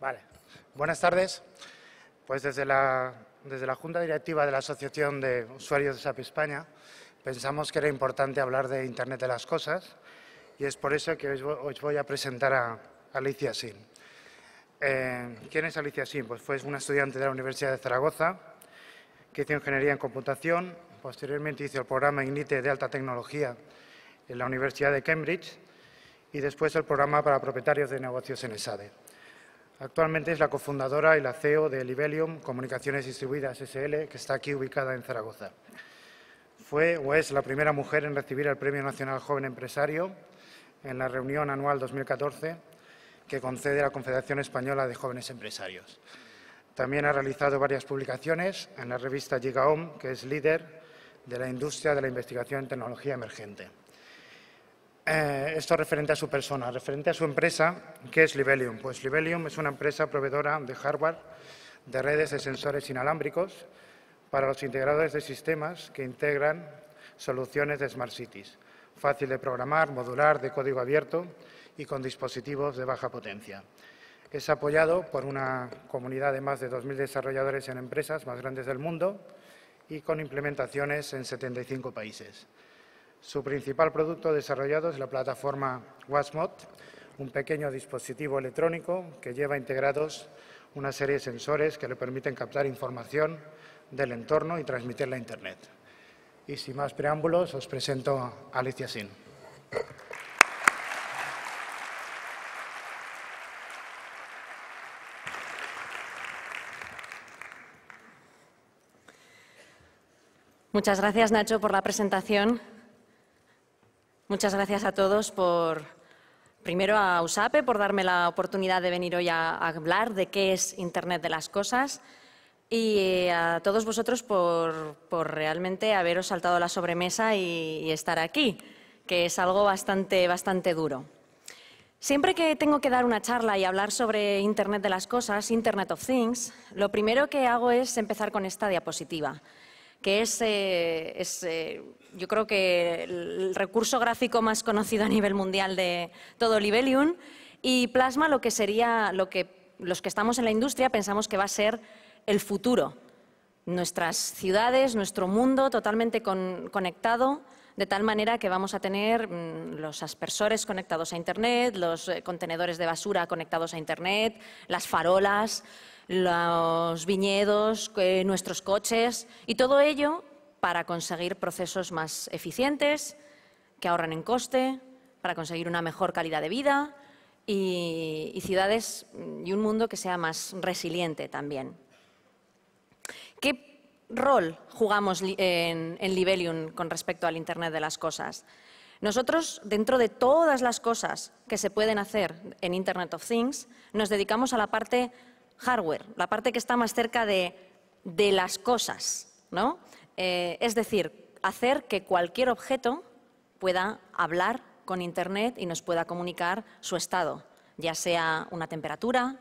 Vale. Buenas tardes. Pues desde la, Junta Directiva de la Asociación de Usuarios de SAP España pensamos que era importante hablar de Internet de las Cosas y es por eso que os voy a presentar a Alicia Sin. Eh, ¿Quién es Alicia Sin? Pues fue una estudiante de la Universidad de Zaragoza que hizo ingeniería en computación, posteriormente hizo el programa IGNITE de alta tecnología en la Universidad de Cambridge y después el programa para propietarios de negocios en ESADE. Actualmente es la cofundadora y la CEO de Libelium Comunicaciones Distribuidas SL, que está aquí ubicada en Zaragoza. Fue o es la primera mujer en recibir el Premio Nacional Joven Empresario en la reunión anual 2014 que concede la Confederación Española de Jóvenes Empresarios. También ha realizado varias publicaciones en la revista GigaOM, que es líder de la industria de la investigación en tecnología emergente. Eh, esto referente a su persona, referente a su empresa, ¿qué es Libelium? Pues Libelium es una empresa proveedora de hardware de redes de sensores inalámbricos para los integradores de sistemas que integran soluciones de Smart Cities, fácil de programar, modular, de código abierto y con dispositivos de baja potencia. Es apoyado por una comunidad de más de 2.000 desarrolladores en empresas más grandes del mundo y con implementaciones en 75 países. Su principal producto desarrollado es la plataforma WASMOT, un pequeño dispositivo electrónico que lleva integrados una serie de sensores que le permiten captar información del entorno y transmitirla a Internet. Y sin más preámbulos, os presento a Alicia Sin. Muchas gracias, Nacho, por la presentación. Muchas gracias a todos por, primero a USAPE por darme la oportunidad de venir hoy a, hablar de qué es Internet de las Cosas y eh, a todos vosotros por, realmente haberos saltado la sobremesa y, estar aquí, que es algo bastante, bastante duro. Siempre que tengo que dar una charla y hablar sobre Internet de las Cosas, Internet of Things, lo primero que hago es empezar con esta diapositiva, que es, eh, eh, yo creo que el recurso gráfico más conocido a nivel mundial de todo Libelium y plasma lo que sería lo que los que estamos en la industria pensamos que va a ser el futuro. Nuestras ciudades, nuestro mundo totalmente conectado, de tal manera que vamos a tener mm, los aspersores conectados a Internet, los eh, contenedores de basura conectados a Internet, las farolas, los viñedos, eh, nuestros coches y todo ello para conseguir procesos más eficientes, que ahorran en coste, para conseguir una mejor calidad de vida y, ciudades y un mundo que sea más resiliente también. ¿Qué rol jugamos en, Libellium con respecto al Internet de las Cosas? Nosotros, dentro de todas las cosas que se pueden hacer en Internet of Things, nos dedicamos a la parte hardware, la parte que está más cerca de, de las cosas, ¿no? Eh, es decir, hacer que cualquier objeto pueda hablar con Internet y nos pueda comunicar su estado, ya sea una temperatura,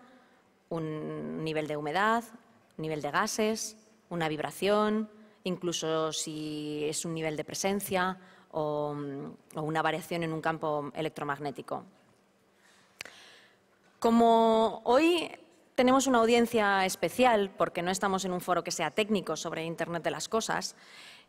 un nivel de humedad, nivel de gases, una vibración, incluso si es un nivel de presencia o una variación en un campo electromagnético. Como hoy tenemos una audiencia especial, porque no estamos en un foro que sea técnico sobre Internet de las Cosas,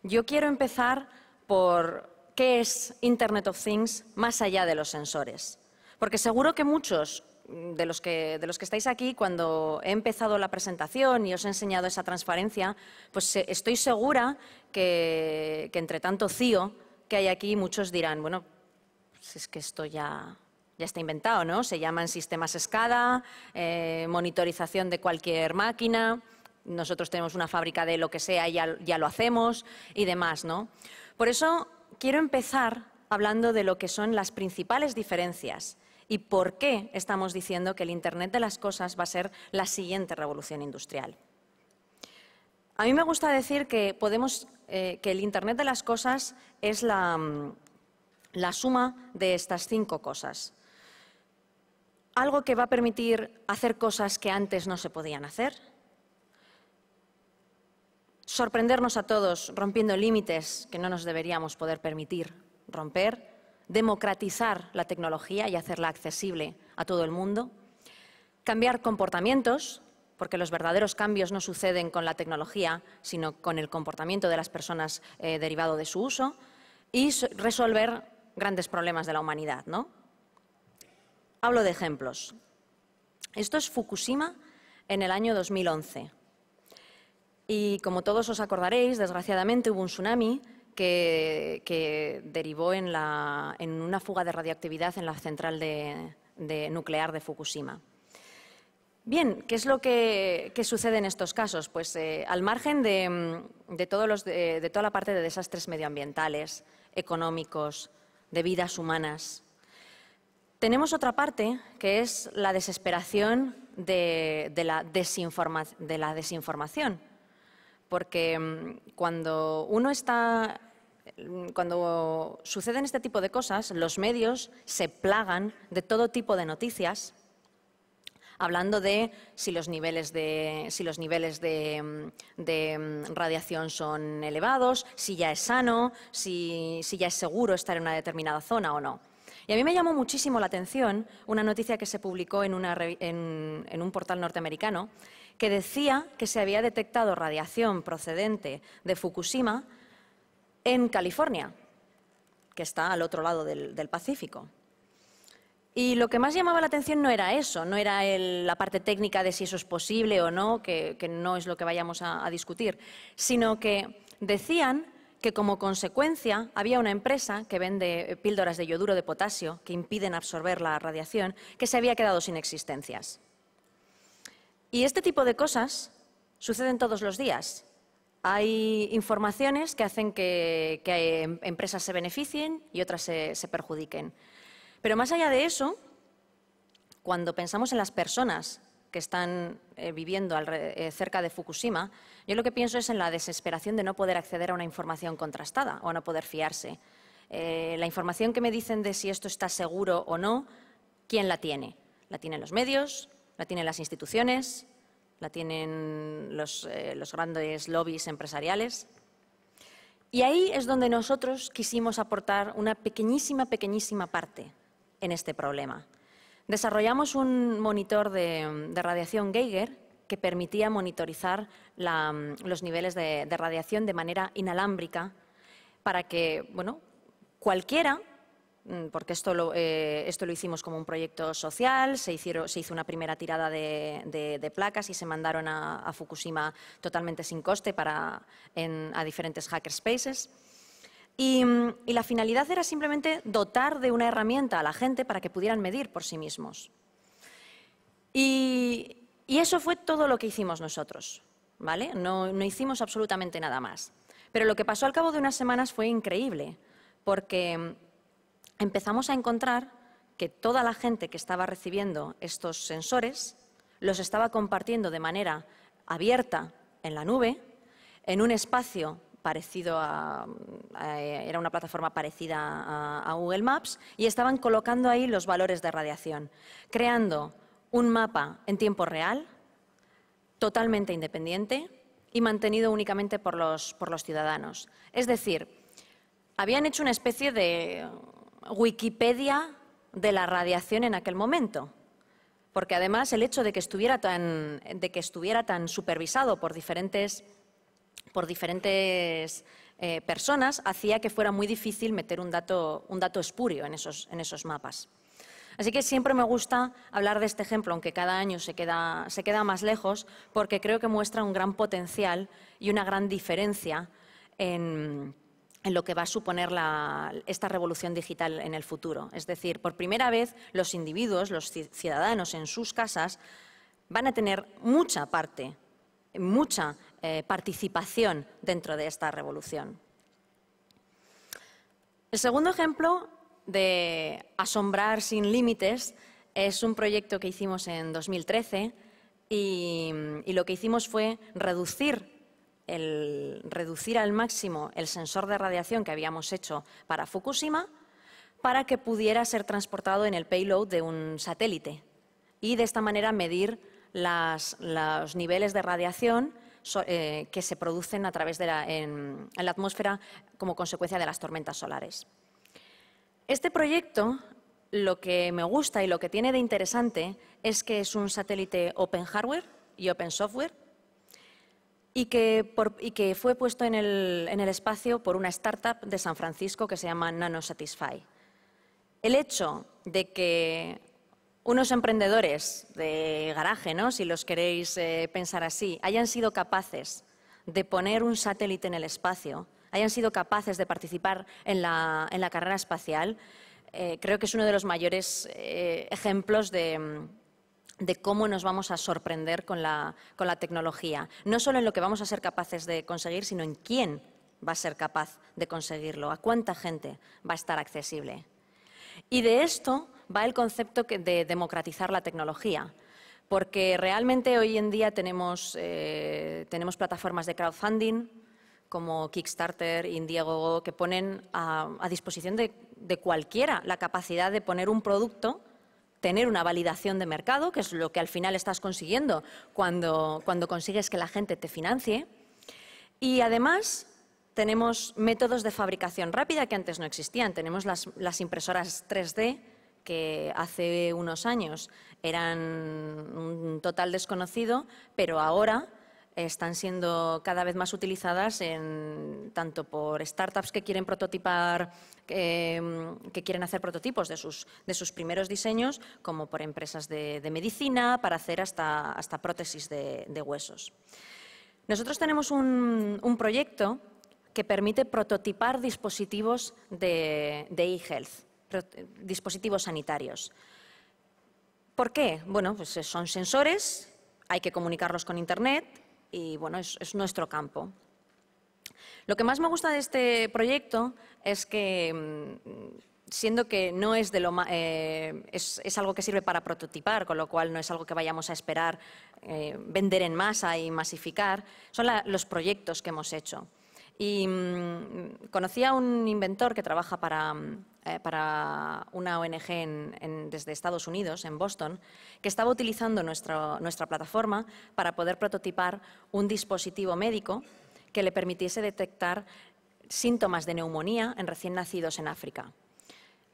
yo quiero empezar por qué es Internet of Things más allá de los sensores. Porque seguro que muchos de los que, estáis aquí, cuando he empezado la presentación y os he enseñado esa transparencia, pues estoy segura que, entre tanto CIO que hay aquí, muchos dirán, bueno, si pues es que esto ya, ya está inventado, ¿no? Se llaman sistemas SCADA, eh, monitorización de cualquier máquina, nosotros tenemos una fábrica de lo que sea y ya, lo hacemos y demás, ¿no? Por eso quiero empezar hablando de lo que son las principales diferencias y por qué estamos diciendo que el Internet de las Cosas va a ser la siguiente revolución industrial. A mí me gusta decir que, podemos, eh, que el Internet de las Cosas es la, mm, la suma de estas cinco cosas algo que va a permitir hacer cosas que antes no se podían hacer, sorprendernos a todos rompiendo límites que no nos deberíamos poder permitir romper, democratizar la tecnología y hacerla accesible a todo el mundo, cambiar comportamientos, porque los verdaderos cambios no suceden con la tecnología, sino con el comportamiento de las personas eh, derivado de su uso, y resolver grandes problemas de la humanidad, ¿no? Hablo de ejemplos. Esto es Fukushima en el año 2011. Y como todos os acordaréis, desgraciadamente hubo un tsunami que, derivó en, una fuga de radioactividad en la central nuclear de Fukushima. Bien, ¿qué es lo que, sucede en estos casos? Pues eh, al margen de, toda la parte de desastres medioambientales, económicos, de vidas humanas, tenemos otra parte, que es la desesperación de, la, desinformación. Porque mm, cuando uno está. Mm, cuando suceden este tipo de cosas, los medios se plagan de todo tipo de noticias, hablando de si los niveles de, si los niveles de, mm, radiación son elevados, si ya es sano, si ya es seguro estar en una determinada zona o no. Y a mí me llamó muchísimo la atención una noticia que se publicó en, un portal norteamericano que decía que se había detectado radiación procedente de Fukushima en California, que está al otro lado del, Pacífico. Y lo que más llamaba la atención no era eso, no era la parte técnica de si eso es posible o no, que, no es lo que vayamos a discutir, sino que decían que como consecuencia había una empresa que vende eh, píldoras de yoduro de potasio que impiden absorber la radiación que se había quedado sin existencias. Y este tipo de cosas suceden todos los días. Hay informaciones que hacen que, em, empresas se beneficien y otras se, perjudiquen. Pero más allá de eso, cuando pensamos en las personas que están eh, viviendo eh, cerca de Fukushima, yo lo que pienso es en la desesperación de no poder acceder a una información contrastada o no poder fiarse. Eh, la información que me dicen de si esto está seguro o no, ¿quién la tiene? La tienen los medios, la tienen las instituciones, la tienen los, eh, grandes lobbies empresariales. Y ahí es donde nosotros quisimos aportar una pequeñísima, pequeñísima parte en este problema. Desarrollamos un monitor de, de radiación Geiger que permitía monitorizar mm, los niveles de, radiación de manera inalámbrica para que, bueno, cualquiera, mm, porque esto lo, eh, esto lo hicimos como un proyecto social, se, hicieron, se hizo una primera tirada de, placas y se mandaron a, Fukushima totalmente sin coste para, a diferentes hackerspaces. Y, mm, y, la finalidad era simplemente dotar de una herramienta a la gente para que pudieran medir por sí mismos. Y, y eso fue todo lo que hicimos nosotros, ¿vale? No, hicimos absolutamente nada más. Pero lo que pasó al cabo de unas semanas fue increíble, porque mm, empezamos a encontrar que toda la gente que estaba recibiendo estos sensores los estaba compartiendo de manera abierta en la nube, en un espacio parecido a, eh, era una plataforma parecida a Google Maps, y estaban colocando ahí los valores de radiación, creando un mapa en tiempo real, totalmente independiente y mantenido únicamente por los, ciudadanos. Es decir, habían hecho una especie de Wikipedia de la radiación en aquel momento. Porque además el hecho de que estuviera tan, supervisado por diferentes, eh, personas hacía que fuera muy difícil meter un dato, espurio en esos mapas. Así que siempre me gusta hablar de este ejemplo, aunque cada año se queda, más lejos, porque creo que muestra un gran potencial y una gran diferencia en, lo que va a suponer esta revolución digital en el futuro. Es decir, por primera vez los individuos, los ciudadanos en sus casas, van a tener mucha parte, mucha eh, participación dentro de esta revolución. El segundo ejemplo de Asombrar sin Límites. Es un proyecto que hicimos en 2013 y, y lo que hicimos fue reducir, al máximo el sensor de radiación que habíamos hecho para Fukushima para que pudiera ser transportado en el payload de un satélite y de esta manera medir los niveles de radiación eh, que se producen a través de la atmósfera como consecuencia de las tormentas solares. Este proyecto lo que me gusta y lo que tiene de interesante es que es un satélite open hardware y open software y que, fue puesto en el, espacio por una startup de San Francisco que se llama NanoSatisfy. El hecho de que unos emprendedores de garaje, ¿no? si los queréis eh, pensar así, hayan sido capaces de poner un satélite en el espacio, hayan sido capaces de participar en la, carrera espacial, eh, creo que es uno de los mayores eh, ejemplos de, cómo nos vamos a sorprender con la, tecnología. No solo en lo que vamos a ser capaces de conseguir, sino en quién va a ser capaz de conseguirlo, a cuánta gente va a estar accesible. Y de esto va el concepto de democratizar la tecnología. Porque realmente hoy en día tenemos, eh, tenemos plataformas de crowdfunding, como Kickstarter, Indiegogo, que ponen a, disposición de, cualquiera la capacidad de poner un producto, tener una validación de mercado, que es lo que al final estás consiguiendo cuando, cuando consigues que la gente te financie. Y además tenemos métodos de fabricación rápida que antes no existían. Tenemos las impresoras 3D que hace unos años eran un total desconocido, pero ahora están siendo cada vez más utilizadas tanto por startups que quieren prototipar, que mm, quieren hacer prototipos de sus, primeros diseños, como por empresas de, medicina para hacer hasta, prótesis de, huesos. Nosotros tenemos un, proyecto que permite prototipar dispositivos de e-health, dispositivos sanitarios. ¿Por qué? Bueno, pues eh, son sensores, hay que comunicarlos con Internet, y bueno, es, nuestro campo. Lo que más me gusta de este proyecto es que mm, siendo que no es de lo eh, es, algo que sirve para prototipar, con lo cual no es algo que vayamos a esperar eh, vender en masa y masificar, son los proyectos que hemos hecho. Y mm, conocí a un inventor que trabaja para, mm, eh, para una ONG desde Estados Unidos, en Boston, que estaba utilizando nuestra plataforma para poder prototipar un dispositivo médico que le permitiese detectar síntomas de neumonía en recién nacidos en África.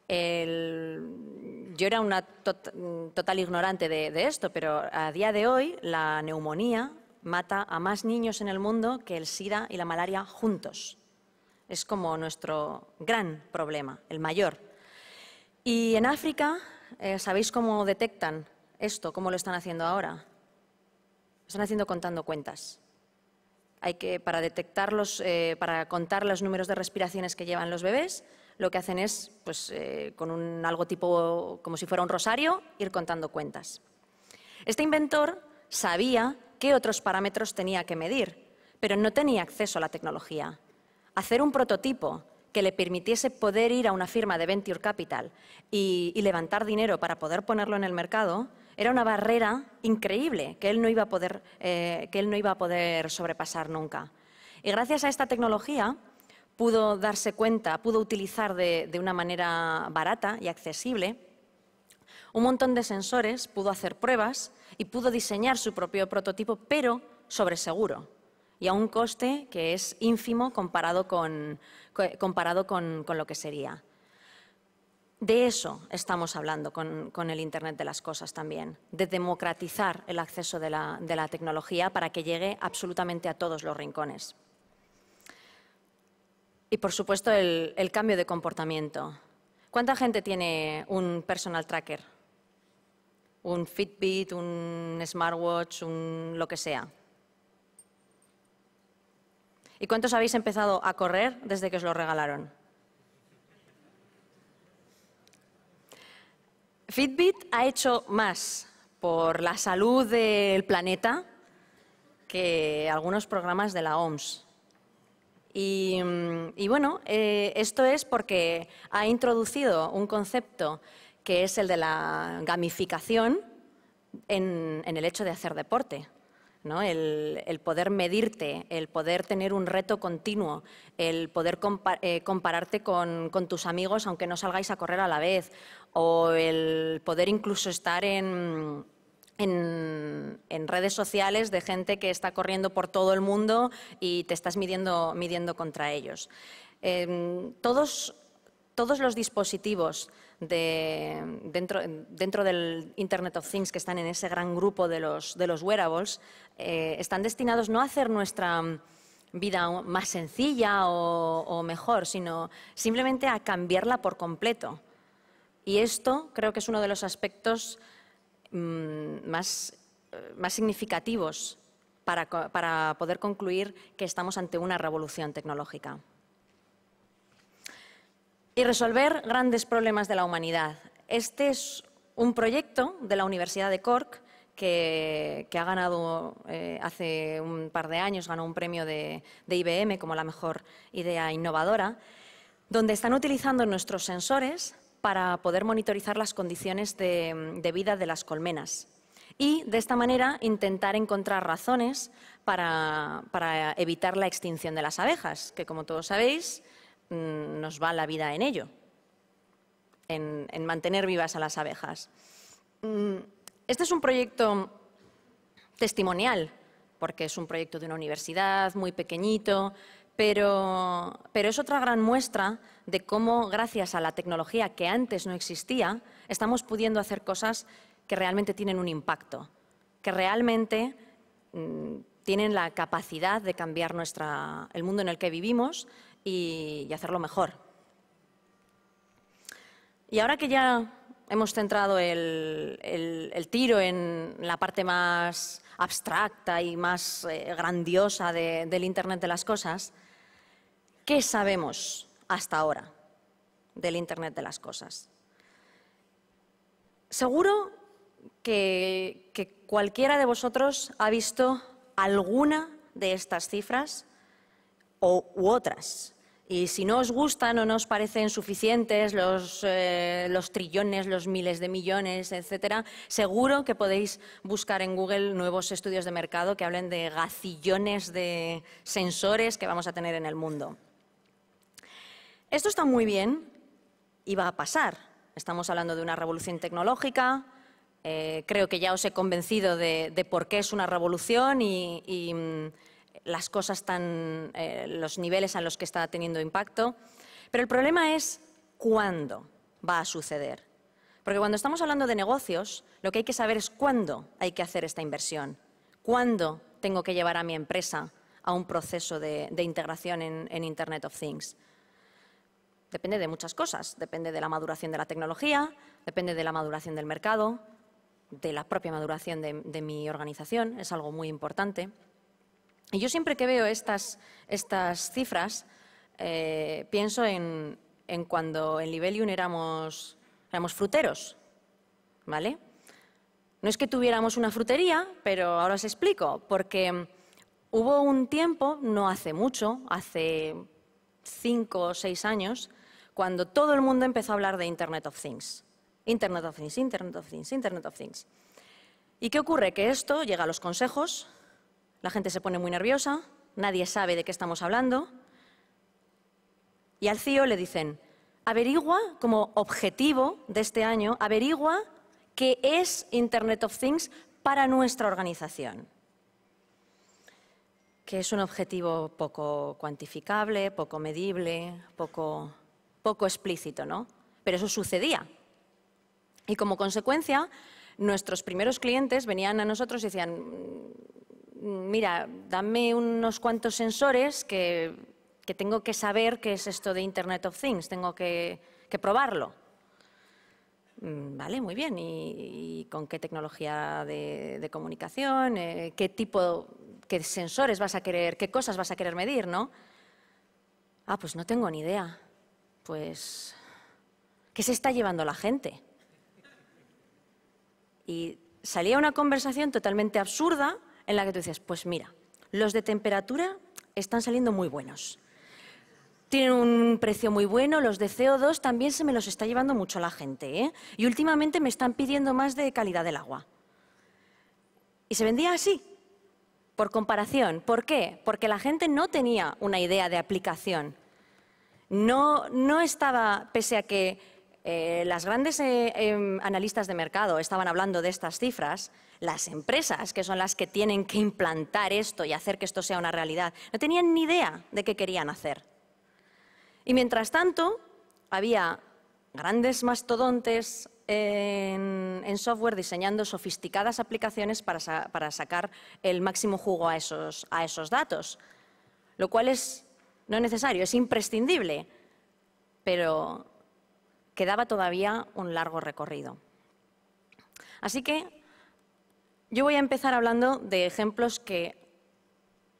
yo era una total ignorante de, esto, pero a día de hoy la neumonía mata a más niños en el mundo que el SIDA y la malaria juntos. Es como nuestro gran problema, el mayor. Y en África, eh, ¿sabéis cómo detectan esto? ¿Cómo lo están haciendo ahora? Lo están haciendo contando cuentas. Hay que, para detectarlos, eh, para contar los números de respiraciones que llevan los bebés, lo que hacen es, pues, eh, con un, algo tipo, como si fuera un rosario, ir contando cuentas. Este inventor sabía qué otros parámetros tenía que medir, pero no tenía acceso a la tecnología hacer un prototipo que le permitiese poder ir a una firma de Venture Capital y, levantar dinero para poder ponerlo en el mercado, era una barrera increíble que él no iba a poder, eh, que él no iba a poder sobrepasar nunca. Y gracias a esta tecnología pudo darse cuenta, pudo utilizar de, de una manera barata y accesible un montón de sensores, pudo hacer pruebas y pudo diseñar su propio prototipo, pero sobre seguro y a un coste que es ínfimo comparado con, lo que sería. De eso estamos hablando con, el Internet de las Cosas también, de democratizar el acceso de la, tecnología para que llegue absolutamente a todos los rincones. Y, por supuesto, el, el cambio de comportamiento. ¿Cuánta gente tiene un personal tracker? Un Fitbit, un smartwatch, un lo que sea. ¿Y cuántos habéis empezado a correr desde que os lo regalaron? Fitbit ha hecho más por la salud del planeta que algunos programas de la OMS. Y, mm, bueno, eh, esto es porque ha introducido un concepto que es el de la gamificación en el hecho de hacer deporte el, poder medirte, el poder tener un reto continuo, el poder eh, compararte con, tus amigos aunque no salgáis a correr a la vez, o el poder incluso estar en, redes sociales de gente que está corriendo por todo el mundo y te estás midiendo, contra ellos. Em, todos los dispositivos dentro, del Internet of Things que están en ese gran grupo de los, wearables, eh, están destinados no a hacer nuestra vida más sencilla o, mejor, sino simplemente a cambiarla por completo. Y esto creo que es uno de los aspectos mm, eh, más, significativos para poder concluir que estamos ante una revolución tecnológica y resolver grandes problemas de la humanidad. Este es un proyecto de la Universidad de Cork que, ha ganado eh, hace un par de años, ganó un premio de, IBM como la mejor idea innovadora, donde están utilizando nuestros sensores para poder monitorizar las condiciones de, vida de las colmenas y, de esta manera, intentar encontrar razones para, evitar la extinción de las abejas, que, como todos sabéis, Mm, nos va la vida en ello, en, mantener vivas a las abejas. Mm, este es un proyecto testimonial, porque es un proyecto de una universidad muy pequeñito, pero, es otra gran muestra de cómo, gracias a la tecnología que antes no existía, estamos pudiendo hacer cosas que realmente tienen un impacto, que realmente mm, tienen la capacidad de cambiar nuestra, el mundo en el que vivimos y, hacerlo mejor. Y ahora que ya hemos centrado el, tiro en la parte más abstracta y más eh, grandiosa del Internet de las Cosas, ¿qué sabemos hasta ahora del Internet de las Cosas? Seguro que, cualquiera de vosotros ha visto alguna de estas cifras o, u otras y si no os gustan o no os parecen suficientes eh, los, trillones, los miles de millones, etcétera, seguro que podéis buscar en Google nuevos estudios de mercado que hablen de gacillones de sensores que vamos a tener en el mundo. Esto está muy bien y va a pasar. Estamos hablando de una revolución tecnológica. Eh, creo que ya os he convencido de, por qué es una revolución y mm, las cosas tan, eh, los niveles a los que está teniendo impacto. Pero el problema es cuándo va a suceder. Porque cuando estamos hablando de negocios, lo que hay que saber es cuándo hay que hacer esta inversión, cuándo tengo que llevar a mi empresa a un proceso de, integración en, Internet of Things. Depende de muchas cosas, depende de la maduración de la tecnología, depende de la maduración del mercado, de la propia maduración de, mi organización, es algo muy importante. Y yo siempre que veo estas, cifras, eh, pienso en, cuando en Libelium éramos, éramos fruteros, ¿vale? No es que tuviéramos una frutería, pero ahora os explico, porque hubo un tiempo, no hace mucho, hace cinco o seis años, cuando todo el mundo empezó a hablar de Internet of Things. Internet of Things, Internet of Things, Internet of Things. ¿Y qué ocurre? Que esto llega a los consejos, la gente se pone muy nerviosa, nadie sabe de qué estamos hablando. Y al CIO e le dicen, averigua como objetivo de este año, averigua qué es Internet of Things para nuestra organización. Que es un objetivo poco cuantificable, poco medible, poco, poco explícito, ¿no? Pero eso sucedía. Y como consecuencia, nuestros primeros clientes venían a nosotros y decían, mira, dame unos cuantos sensores que, tengo que saber qué es esto de Internet of Things, tengo que, probarlo. Mm, vale, muy bien. ¿Y, con qué tecnología de, comunicación? Eh, ¿Qué tipo, qué sensores vas a querer, qué cosas vas a querer medir, no? Ah, pues no tengo ni idea. Pues, ¿qué se está llevando la gente? Y salía una conversación totalmente absurda en la que tú dices, pues mira, los de temperatura están saliendo muy buenos. Tienen un precio muy bueno, los de CO2 también se me los está llevando mucho la gente. ¿eh? Y últimamente me están pidiendo más de calidad del agua. Y se vendía así, por comparación. ¿Por qué? Porque la gente no tenía una idea de aplicación. No, estaba, pese a que eh, las grandes eh, em, analistas de mercado estaban hablando de estas cifras, las empresas, que son las que tienen que implantar esto y hacer que esto sea una realidad, no tenían ni idea de qué querían hacer. Y mientras tanto, había grandes mastodontes en, software diseñando sofisticadas aplicaciones para, sacar el máximo jugo a esos, a esos datos, lo cual es no necesario, es imprescindible, pero quedaba todavía un largo recorrido. Así que yo voy a empezar hablando de ejemplos que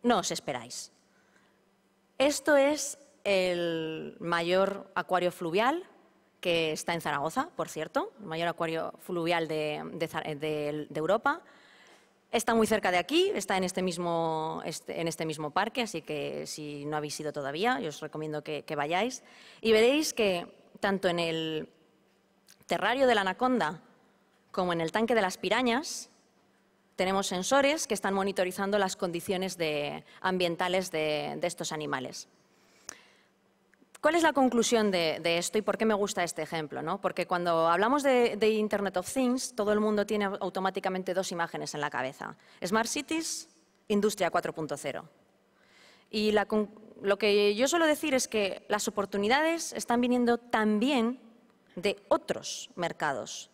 no os esperáis. Esto es el mayor acuario fluvial que está en Zaragoza, por cierto, el mayor acuario fluvial de, Europa. Está muy cerca de aquí, está este este, en este, mismo, parque, así que si no habéis ido todavía, os recomiendo que vayáis. Y veréis que tanto en el terrario de la anaconda como en el tanque de las pirañas, tenemos sensores que están monitorizando las condiciones ambientales de, estos animales. ¿Cuál es la conclusión de, esto y por qué me gusta este ejemplo? Porque cuando hablamos de, Internet of Things, todo el mundo tiene automáticamente dos imágenes en la cabeza. Smart Cities, Industria 4.0. Y lo que yo suelo decir es que las oportunidades están viniendo también de otros mercados.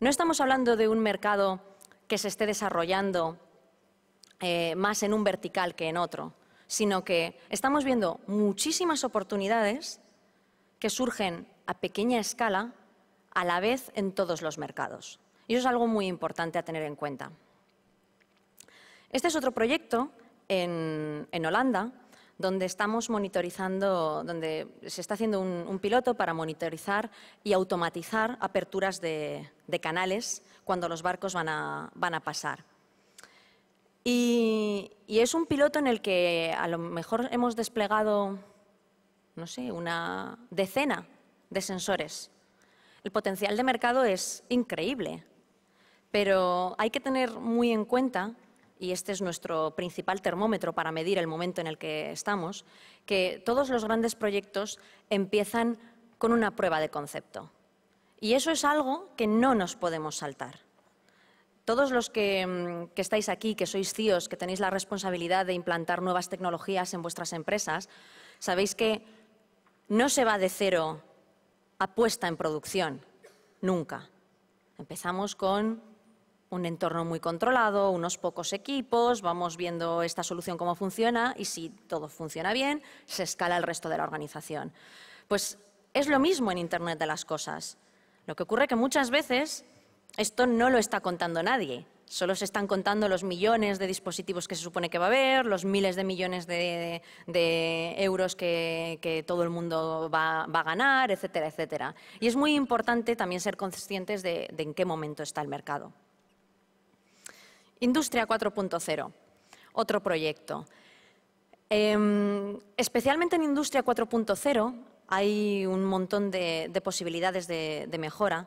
No estamos hablando de un mercado que se esté desarrollando eh, más en un vertical que en otro, sino que estamos viendo muchísimas oportunidades que surgen a pequeña escala a la vez en todos los mercados. Y eso es algo muy importante a tener en cuenta. Este es otro proyecto en Holanda donde estamos monitorizando, donde se está haciendo un, piloto para monitorizar y automatizar aperturas de, canales cuando los barcos van a, pasar. Y, y, es un piloto en el que a lo mejor hemos desplegado, no sé, una decena de sensores. El potencial de mercado es increíble, pero hay que tener muy en cuenta y este es nuestro principal termómetro para medir el momento en el que estamos, que todos los grandes proyectos empiezan con una prueba de concepto. Y eso es algo que no nos podemos saltar. Todos los que, mm, estáis aquí, que sois CIOs, e que tenéis la responsabilidad de implantar nuevas tecnologías en vuestras empresas, sabéis que no se va de cero a puesta en producción, nunca. Empezamos con un entorno muy controlado, unos pocos equipos, vamos viendo esta solución cómo funciona y si todo funciona bien, se escala el resto de la organización. Pues es lo mismo en Internet de las Cosas. Lo que ocurre que muchas veces esto no lo está contando nadie. Solo se están contando los millones de dispositivos que se supone que va a haber, los miles de millones de, euros que, todo el mundo va, a ganar, etcétera, etcétera. Y es muy importante también ser conscientes de en qué momento está el mercado. Industria 4.0, otro proyecto. Em, especialmente en Industria 4.0 hay un montón de, posibilidades de, mejora,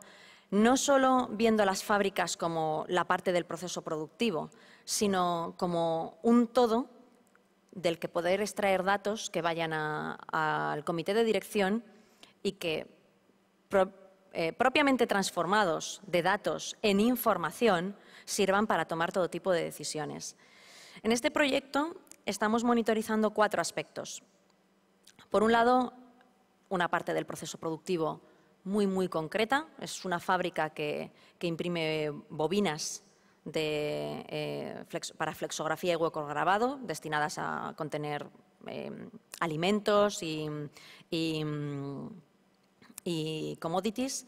no solo viendo las fábricas como la parte del proceso productivo, sino como un todo del que poder extraer datos que vayan al comité de dirección y que eh, propiamente transformados de datos en información sirvan para tomar todo tipo de decisiones. En este proyecto estamos monitorizando cuatro aspectos. Por un lado, una parte del proceso productivo muy, muy concreta. Es una fábrica que, imprime bobinas eh, para flexografía y hueco grabado, destinadas a contener em, alimentos y, y, mm, y, commodities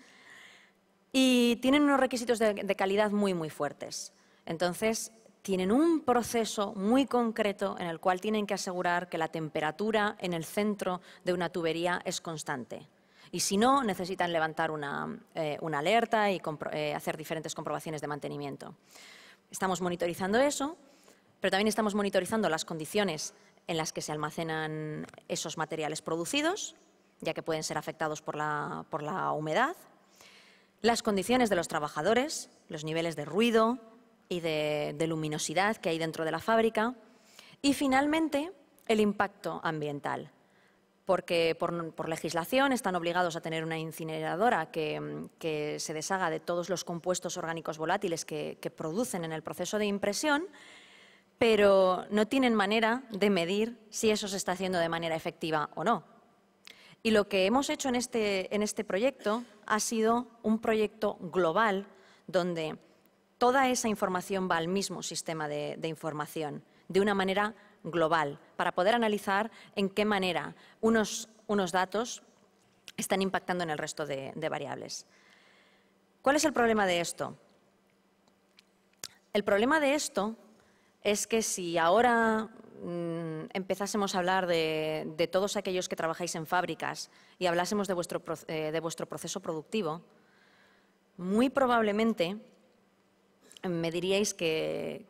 y tienen unos requisitos de, calidad muy, muy fuertes. Entonces, tienen un proceso muy concreto en el cual tienen que asegurar que la temperatura en el centro de una tubería es constante. Y si no, necesitan levantar una, eh, alerta y eh, hacer diferentes comprobaciones de mantenimiento. Estamos monitorizando eso, pero también estamos monitorizando las condiciones en las que se almacenan esos materiales producidos, ya que pueden ser afectados por la, por la humedad las condiciones de los trabajadores, los niveles de ruido y de, luminosidad que hay dentro de la fábrica y finalmente el impacto ambiental, porque por, legislación están obligados a tener una incineradora que, se deshaga de todos los compuestos orgánicos volátiles que, producen en el proceso de impresión, pero no tienen manera de medir si eso se está haciendo de manera efectiva o no. Y lo que hemos hecho en este, en este proyecto ha sido un proyecto global donde toda esa información va al mismo sistema de, información, de una manera global, para poder analizar en qué manera unos, unos datos están impactando en el resto de variables. ¿Cuál es el problema de esto? El problema de esto es que si ahora Mm, empezásemos a hablar de, todos aquellos que trabajáis en fábricas y hablásemos de vuestro, eh, proceso productivo, muy probablemente me diríais que,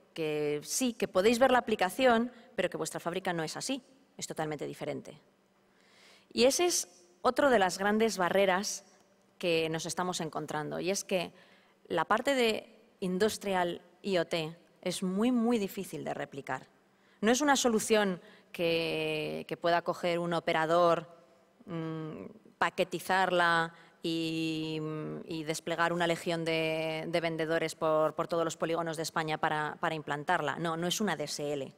sí, que podéis ver la aplicación, pero que vuestra fábrica no es así, es totalmente diferente. Y esa es otra de las grandes barreras que nos estamos encontrando, y es que la parte de industrial IoT es muy, muy difícil de replicar. No es una solución que, pueda coger un operador, mm, paquetizarla y, desplegar una legión de, vendedores por, todos los polígonos de España para, implantarla. No, no es una DSL.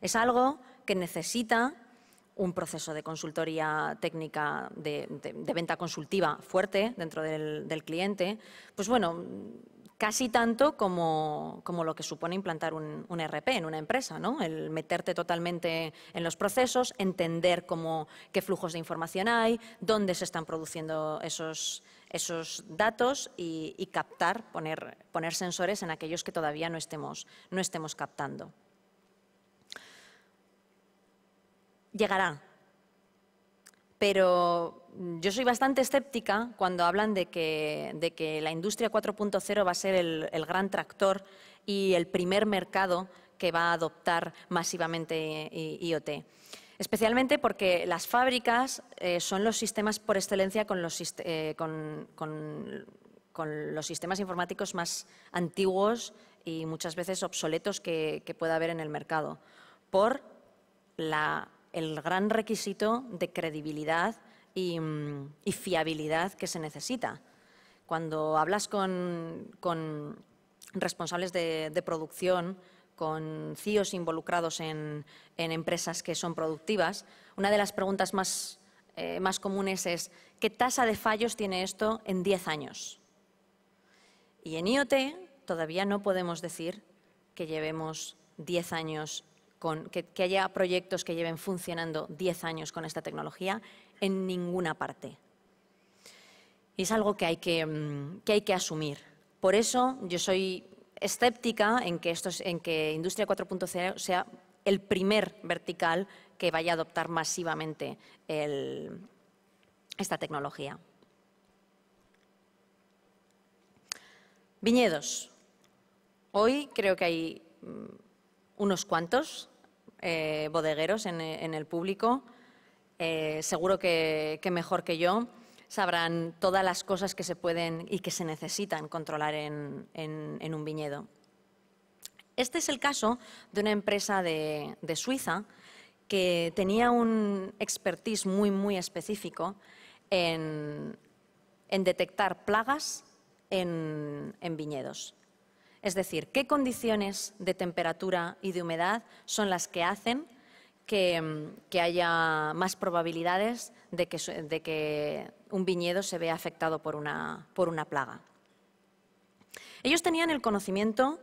Es algo que necesita un proceso de consultoría técnica de, venta consultiva fuerte dentro del, del cliente, pues bueno, casi tanto como, lo que supone implantar un, e RP en una empresa, ¿no? El meterte totalmente en los procesos, entender cómo, qué flujos de información hay, dónde se están produciendo esos, esos datos y, captar, poner, poner, sensores en aquellos que todavía no estemos, no estemos captando. Llegará, pero mm, yo soy bastante escéptica cuando hablan de que, de que la industria 4.0 va a ser el, gran tractor y el primer mercado que va a adoptar masivamente IoT. Especialmente porque las fábricas eh, son los sistemas por excelencia con los, eh, con, los sistemas informáticos más antiguos y muchas veces obsoletos que, que pueda haber en el mercado, por la el gran requisito de credibilidad mm, y, fiabilidad que se necesita. Cuando hablas con, responsables de, producción, con CIOs e involucrados en, empresas que son productivas, una de las preguntas más, eh, más comunes es ¿qué tasa de fallos tiene esto en 10 años? Y en IoT todavía no podemos decir que llevemos 10 años que, haya proyectos que lleven funcionando 10 años con esta tecnología en ninguna parte. Y es algo que hay que, mm, hay que asumir. Por eso yo soy escéptica en que, esto, en que Industria 4.0 sea el primer vertical que vaya a adoptar masivamente esta tecnología. Viñedos. Hoy creo que hay mm, unos cuantos eh, bodegueros eh, en, el público, eh, seguro que, mejor que yo sabrán todas las cosas que se pueden y que se necesitan controlar en, un viñedo. Este es el caso de una empresa de, Suiza que tenía un expertise muy, muy específico en, detectar plagas en, viñedos. Es decir, qué condiciones de temperatura y de humedad son las que hacen que, mm, haya más probabilidades de que, un viñedo se vea afectado por una, plaga. Ellos tenían el conocimiento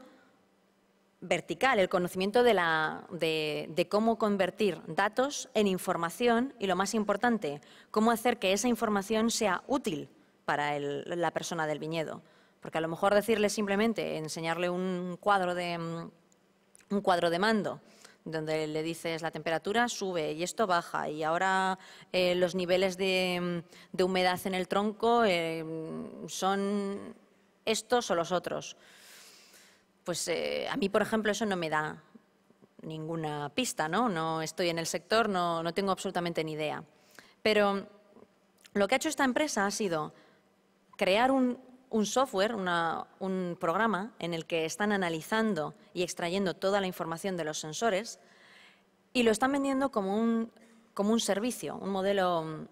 vertical, el conocimiento de, cómo convertir datos en información y, lo más importante, cómo hacer que esa información sea útil para la persona del viñedo. Porque a lo mejor decirle simplemente, enseñarle un cuadro de, mm, un cuadro de mando donde le dices la temperatura sube y esto baja y ahora eh, los niveles mm, de, humedad en el tronco eh, son estos o los otros. Pues eh, a mí, por ejemplo, eso no me da ninguna pista, ¿no? No estoy en el sector, no, no tengo absolutamente ni idea. Pero lo que ha hecho esta empresa ha sido crear un un software, un programa en el que están analizando y extrayendo toda la información de los sensores y lo están vendiendo como un, como un servicio, un modelo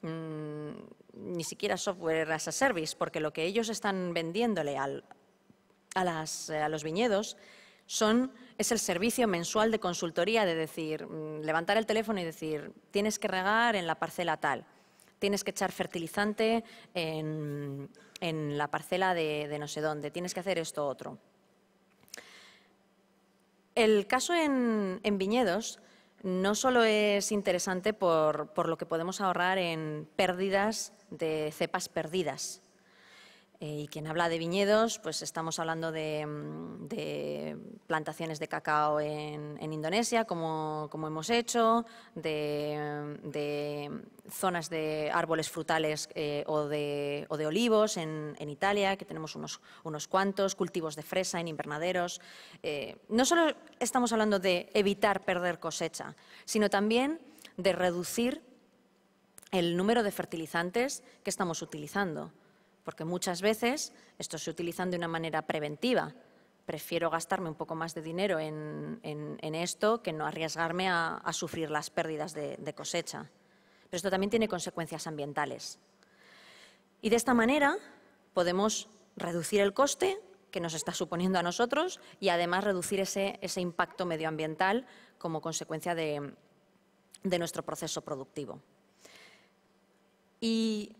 mm, ni siquiera software as a service, porque lo que ellos están vendiéndole a, a los viñedos son, es el servicio mensual de consultoría de decir, mm, levantar el teléfono y decir, tienes que regar en la parcela tal tienes que echar fertilizante en, la parcela de, no sé dónde, tienes que hacer esto otro. El caso en, viñedos no solo es interesante por, lo que podemos ahorrar en pérdidas de cepas perdidas, eh, y quien habla de viñedos, pues estamos hablando de, mm, plantaciones de cacao en, Indonesia, como, hemos hecho, mm, de, zonas de árboles frutales eh, o, de, olivos en, Italia, que tenemos unos, cuantos, cultivos de fresa en invernaderos. Eh, no solo estamos hablando de evitar perder cosecha, sino también de reducir el número de fertilizantes que estamos utilizando porque muchas veces esto se utiliza de una manera preventiva. Prefiero gastarme un poco más de dinero en, esto que no arriesgarme a, sufrir las pérdidas de, cosecha. Pero esto también tiene consecuencias ambientales. Y de esta manera podemos reducir el coste que nos está suponiendo a nosotros y además reducir ese, impacto medioambiental como consecuencia de, de, nuestro proceso productivo. Y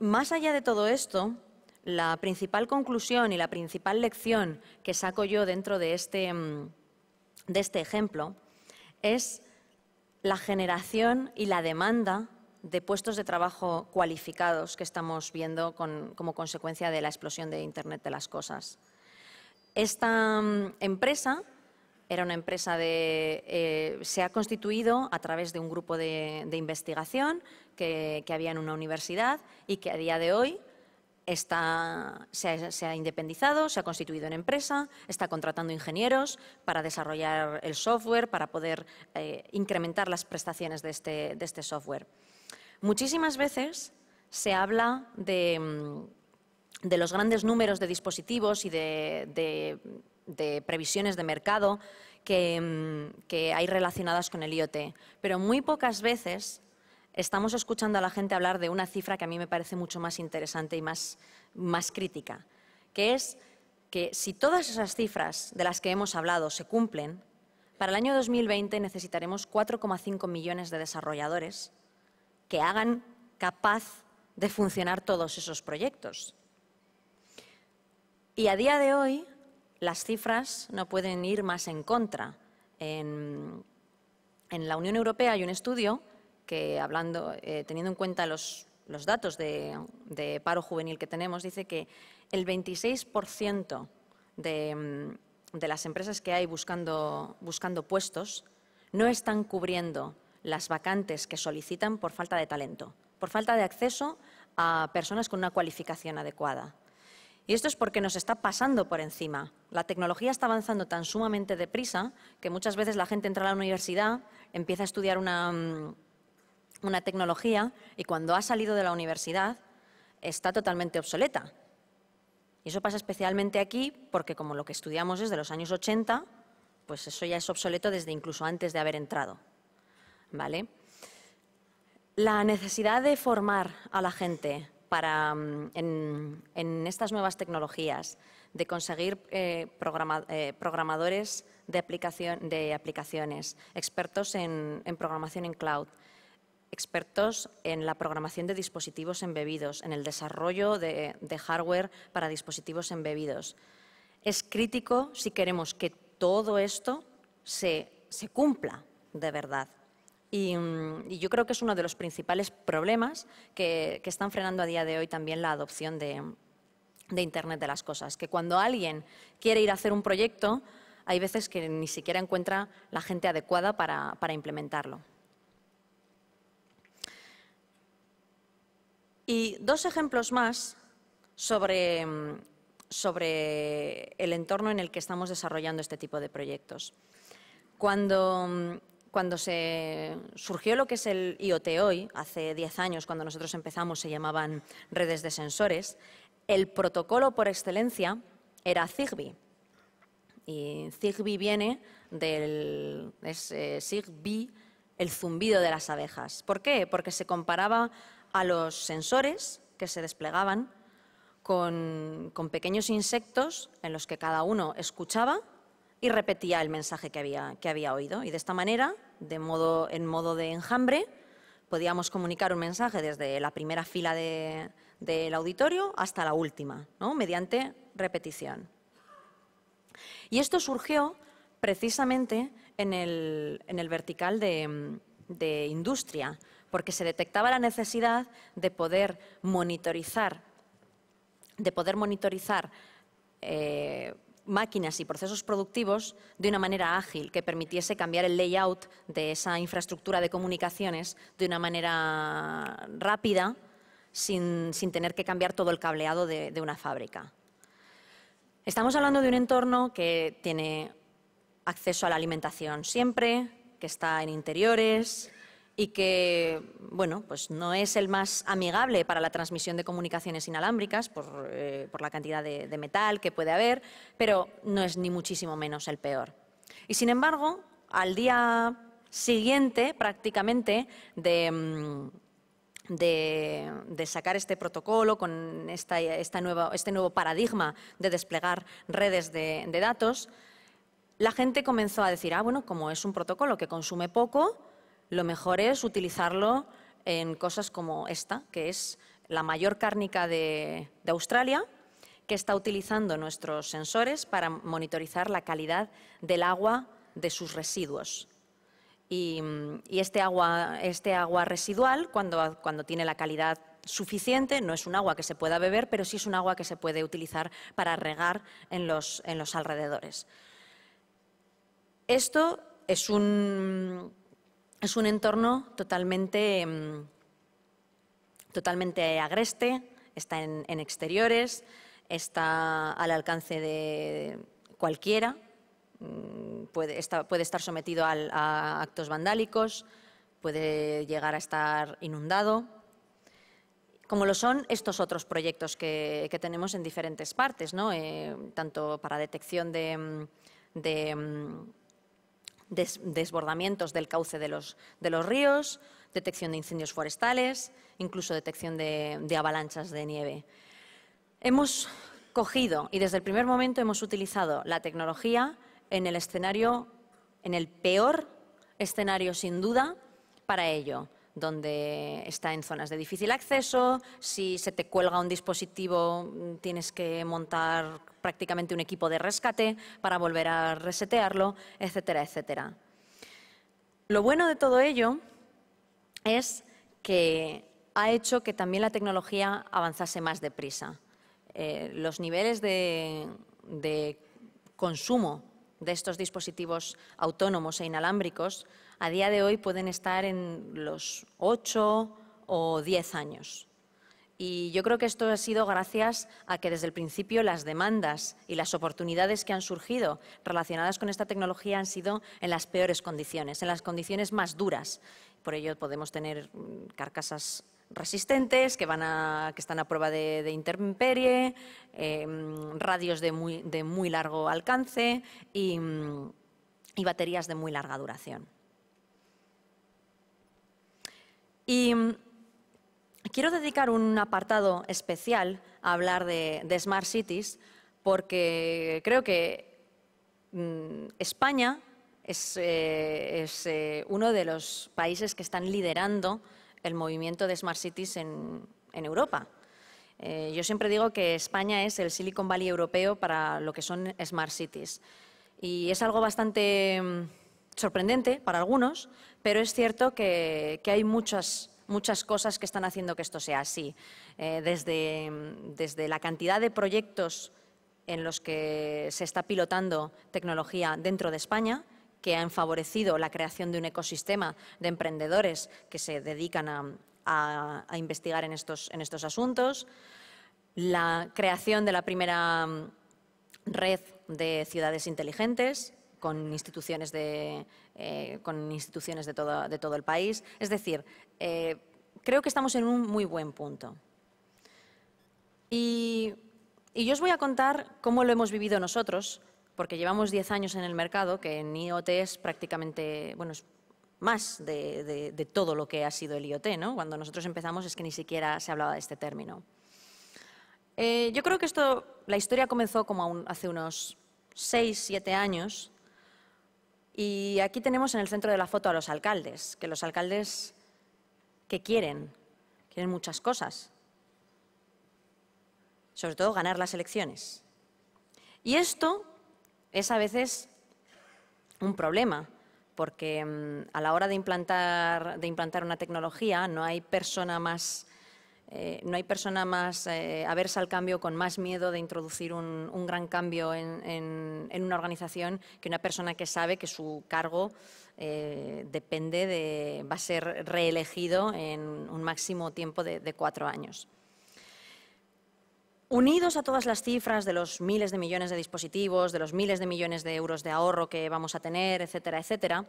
más allá de todo esto, la principal conclusión y la principal lección que saco yo dentro de este, mm, este ejemplo es la generación y la demanda de puestos de trabajo cualificados que estamos viendo como consecuencia de la explosión de Internet de las Cosas. Esta mm, empresa era una empresa de... Eh, se ha constituido a través de un grupo de, investigación que, había en una universidad y que a día de hoy se, ha, independizado, se ha constituido en empresa, está contratando ingenieros para desarrollar el software, para poder eh, incrementar las prestaciones este, de este, software. Muchísimas veces se habla de, los grandes números de dispositivos y de de previsiones de mercado mm, que, hay relacionadas con el IoT. Pero muy pocas veces estamos escuchando a la gente hablar de una cifra que a mí me parece mucho más interesante y más, más crítica, que es que si todas esas cifras de las que hemos hablado se cumplen, para el año 2020 necesitaremos 4,5 millones de desarrolladores que hagan capaz de funcionar todos esos proyectos. Y a día de hoy las cifras no pueden ir más en contra. En, la Unión Europea hay un estudio que, hablando, eh, teniendo en cuenta los, datos de, paro juvenil que tenemos, dice que el 26% de, las empresas que hay buscando puestos no están cubriendo las vacantes que solicitan por falta de talento, por falta de acceso a personas con una cualificación adecuada. Y esto es porque nos está pasando por encima. La tecnología está avanzando tan sumamente deprisa que muchas veces la gente entra a la universidad, empieza a estudiar una, mm, tecnología y cuando ha salido de la universidad está totalmente obsoleta. Y eso pasa especialmente aquí porque como lo que estudiamos es de los años 80, pues eso ya es obsoleto desde incluso antes de haber entrado. ¿Vale? La necesidad de formar a la gente para, mm, en, estas nuevas tecnologías de conseguir eh, eh, programadores de, aplicación, de, aplicaciones, expertos en, programación en cloud, expertos en la programación de dispositivos embebidos, en el desarrollo de, hardware para dispositivos embebidos. Es crítico si queremos que todo esto se cumpla de verdad. Mm, y, yo creo que es uno de los principales problemas que, están frenando a día de hoy también la adopción de, Internet de las Cosas. Que cuando alguien quiere ir a hacer un proyecto, hay veces que ni siquiera encuentra la gente adecuada para, implementarlo. Y dos ejemplos más sobre, mm, sobre el entorno en el que estamos desarrollando este tipo de proyectos. Cuando mm, cuando se surgió lo que es el IoT hoy, hace 10 años cuando nosotros empezamos se llamaban redes de sensores, el protocolo por excelencia era Zigbee. Y Zigbee viene del es, eh, Zigbee, el zumbido de las abejas. ¿Por qué? Porque se comparaba a los sensores que se desplegaban con, con pequeños insectos en los que cada uno escuchaba y repetía el mensaje que había, que había oído. Y de esta manera, de modo, en modo de enjambre, podíamos comunicar un mensaje desde la primera fila del auditorio hasta la última, mediante repetición. Y esto surgió precisamente en el, vertical de, industria, porque se detectaba la necesidad de poder monitorizar, de poder monitorizar eh, máquinas y procesos productivos de una manera ágil, que permitiese cambiar el layout de esa infraestructura de comunicaciones de una manera rápida, sin, tener que cambiar todo el cableado de una fábrica. Estamos hablando de un entorno que tiene acceso a la alimentación siempre, que está en interiores, y que, bueno, pues no es el más amigable para la transmisión de comunicaciones inalámbricas por, eh, la cantidad de, metal que puede haber, pero no es ni muchísimo menos el peor. Y sin embargo, al día siguiente, prácticamente, de... Mm, sacar este protocolo con esta, nueva, este nuevo paradigma de desplegar redes de, de, datos, la gente comenzó a decir, ah, bueno, como es un protocolo que consume poco, lo mejor es utilizarlo en cosas como esta, que es la mayor cárnica de, Australia, que está utilizando nuestros sensores para monitorizar la calidad del agua de sus residuos. Y, este, agua, este, agua, residual, cuando, cuando tiene la calidad suficiente, no es un agua que se pueda beber, pero sí es un agua que se puede utilizar para regar en los, en los alrededores. Esto es un, es un entorno totalmente, em, totalmente agreste, está en, exteriores, está al alcance de cualquiera, mm, puede, estar sometido a actos vandálicos, puede llegar a estar inundado, como lo son estos otros proyectos que, tenemos en diferentes partes, eh, tanto para detección de mm, desbordamientos del cauce de los, de los, ríos, detección de incendios forestales, incluso detección de, de avalanchas de nieve. Hemos cogido y desde el primer momento hemos utilizado la tecnología en el escenario, en el peor escenario sin duda, para ello donde está en zonas de difícil acceso, si se te cuelga un dispositivo mm, tienes que montar prácticamente un equipo de rescate para volver a resetearlo, etcétera, etcétera. Lo bueno de todo ello es que ha hecho que también la tecnología avanzase más deprisa. Eh, los niveles de consumo de estos dispositivos autónomos e inalámbricos a día de hoy pueden estar en los 8 o 10 años. Y yo creo que esto ha sido gracias a que desde el principio las demandas y las oportunidades que han surgido relacionadas con esta tecnología han sido en las peores condiciones, en las condiciones más duras. Por ello podemos tener mm, carcasas resistentes que, están a prueba de, intemperie, em, radios de muy, largo alcance y, mm, y baterías de muy larga duración. Y mm, quiero dedicar un apartado especial a hablar de, Smart Cities, porque creo que mm, España es, eh, eh, uno de los países que están liderando el movimiento de Smart Cities en, Europa. Eh, yo siempre digo que España es el Silicon Valley europeo para lo que son Smart Cities. Y es algo bastante mm, sorprendente para algunos, pero es cierto que, hay muchas, muchas cosas que están haciendo que esto sea así. Eh, desde, la cantidad de proyectos en los que se está pilotando tecnología dentro de España, que han favorecido la creación de un ecosistema de emprendedores que se dedican a, investigar en estos, en estos asuntos, la creación de la primera mm, red de ciudades inteligentes, con instituciones de, eh, con instituciones de, todo, el país. Es decir, eh, creo que estamos en un muy buen punto. Y, yo os voy a contar cómo lo hemos vivido nosotros, porque llevamos 10 años en el mercado, que en IoT es prácticamente, bueno, es más de, todo lo que ha sido el IoT, ¿no? Cuando nosotros empezamos es que ni siquiera se hablaba de este término. Eh, yo creo que esto, la historia comenzó como hace unos 6, 7 años, y aquí tenemos en el centro de la foto a los alcaldes, que los alcaldes que quieren, quieren muchas cosas, sobre todo ganar las elecciones. Y esto es a veces un problema, porque mm, a la hora de implantar, de implantar una tecnología no hay persona más eh, no hay persona más eh, aversa al cambio con más miedo de introducir un, gran cambio en, una organización que una persona que sabe que su cargo eh, depende de, va a ser reelegido en un máximo tiempo de, de cuatro años. Unidos a todas las cifras de los miles de millones de dispositivos, de los miles de millones de euros de ahorro que vamos a tener, etcétera, etcétera,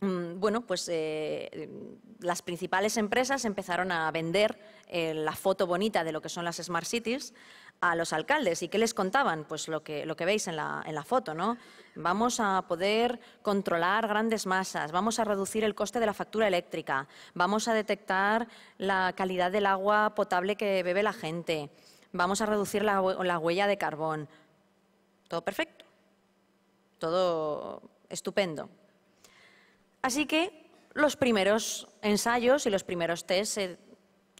Mm, bueno, pues eh, mm, las principales empresas empezaron a vender eh, la foto bonita de lo que son las Smart Cities a los alcaldes. ¿Y qué les contaban? Pues lo que, lo que veis en la, en la foto, ¿no? Vamos a poder controlar grandes masas, vamos a reducir el coste de la factura eléctrica, vamos a detectar la calidad del agua potable que bebe la gente, vamos a reducir la, la huella de carbón. Todo perfecto, todo estupendo. Así que los primeros ensayos y los primeros tests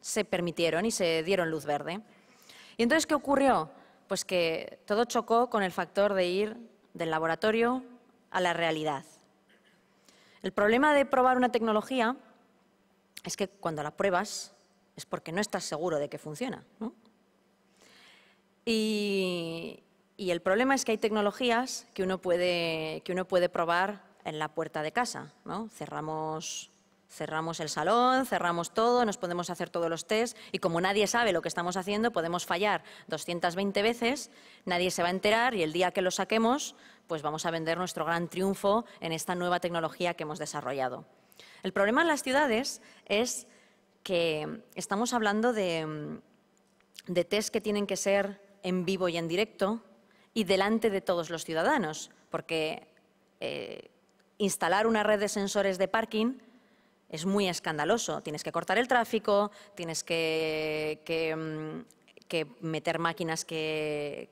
se, permitieron y se dieron luz verde. ¿Y entonces qué ocurrió? Pues que todo chocó con el factor de ir del laboratorio a la realidad. El problema de probar una tecnología es que cuando la pruebas es porque no estás seguro de que funciona. Y, el problema es que hay tecnologías que uno puede, que uno puede probar en la puerta de casa, ¿no? Cerramos Cerramos el salón, cerramos todo, nos podemos hacer todos los test y como nadie sabe lo que estamos haciendo, podemos fallar 220 veces, nadie se va a enterar y el día que lo saquemos, pues vamos a vender nuestro gran triunfo en esta nueva tecnología que hemos desarrollado. El problema en las ciudades es que estamos hablando de, de test que tienen que ser en vivo y en directo y delante de todos los ciudadanos, porque... Eh, instalar una red de sensores de parking es muy escandaloso. Tienes que cortar el tráfico, tienes que, mm, meter máquinas que,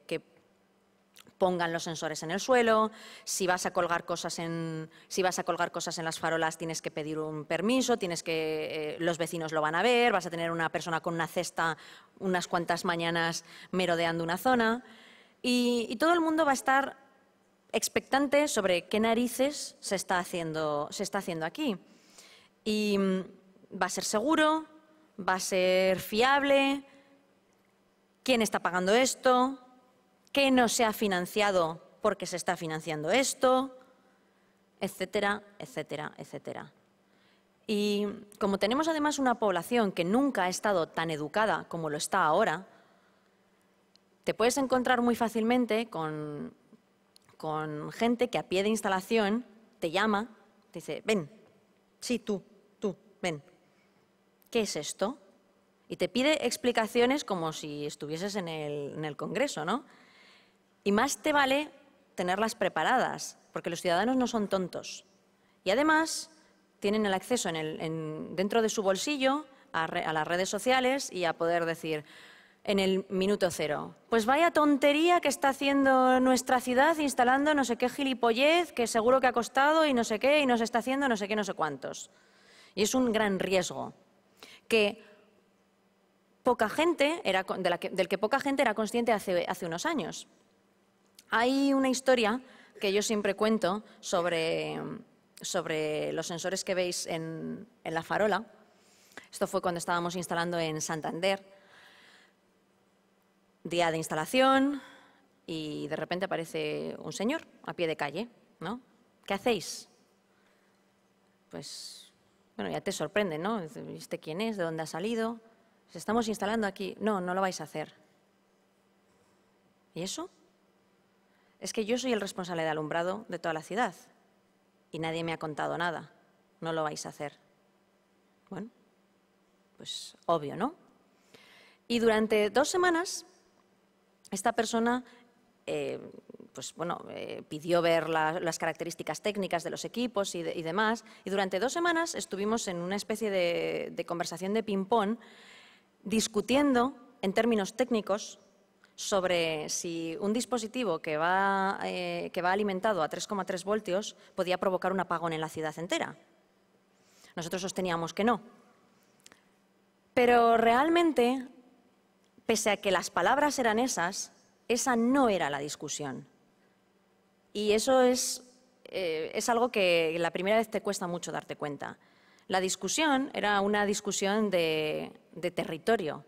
pongan los sensores en el suelo. Si vas a colgar cosas en, las farolas, tienes que pedir un permiso, tienes que eh, los vecinos lo van a ver, vas a tener una persona con una cesta unas cuantas mañanas merodeando una zona. y todo el mundo va a estar expectante sobre qué narices se está haciendo, se está haciendo aquí. Y mm, va a ser seguro, va a ser fiable, quién está pagando esto, qué no se ha financiado porque se está financiando esto, etcétera, etcétera, etcétera. Y como tenemos además una población que nunca ha estado tan educada como lo está ahora, te puedes encontrar muy fácilmente con con gente que a pie de instalación te llama, te dice, ven, sí, tú, tú, ven, ¿qué es esto? Y te pide explicaciones como si estuvieses en el, Congreso, ¿no? Y más te vale tenerlas preparadas, porque los ciudadanos no son tontos. Y además tienen el acceso dentro de su bolsillo a las redes sociales y a poder decir, en el minuto cero. Pues vaya tontería que está haciendo nuestra ciudad instalando no sé qué gilipollez que seguro que ha costado y no sé qué y nos está haciendo no sé qué, no sé cuántos. Y es un gran riesgo que poca gente era, del que poca gente era consciente hace, unos años. Hay una historia que yo siempre cuento sobre, los sensores que veis en la farola. Esto fue cuando estábamos instalando en Santander día de instalación y de repente aparece un señor a pie de calle, ¿no? ¿Qué hacéis? Pues, bueno, ya te sorprende, ¿no? ¿Viste quién es? ¿De dónde ha salido? ¿Se estamos instalando aquí? No, no lo vais a hacer. ¿Y eso? Es que yo soy el responsable de alumbrado de toda la ciudad y nadie me ha contado nada. No lo vais a hacer. Bueno, pues obvio, ¿no? Y durante dos semanas esta persona eh, pues, bueno, eh, pidió ver las características técnicas de los equipos y, demás. Y durante dos semanas estuvimos en una especie de, conversación de ping-pong discutiendo en términos técnicos sobre si un dispositivo que va, eh, que va alimentado a 3,3 voltios podía provocar un apagón en la ciudad entera. Nosotros sosteníamos que no. Pero realmente Pese a que las palabras eran esas, esa no era la discusión. Y eso eh, es, algo que la primera vez te cuesta mucho darte cuenta. La discusión era una discusión de territorio,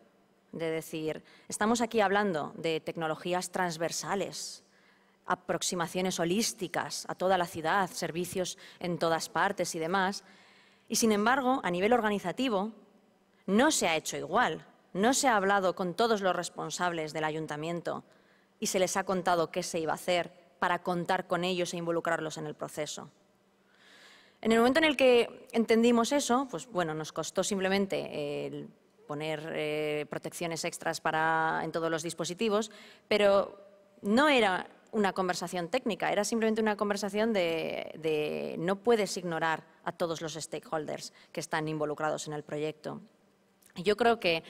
de decir, estamos aquí hablando de tecnologías transversales, aproximaciones holísticas a toda la ciudad, servicios en todas partes y demás. Y sin embargo, a nivel organizativo, no se ha hecho igual no se ha hablado con todos los responsables del ayuntamiento y se les ha contado qué se iba a hacer para contar con ellos e involucrarlos en el proceso. En el momento en el que entendimos eso, pues bueno, nos costó simplemente eh, poner eh, protecciones extras para, en todos los dispositivos, pero no era una conversación técnica, era simplemente una conversación de, de no puedes ignorar a todos los stakeholders que están involucrados en el proyecto. Yo creo que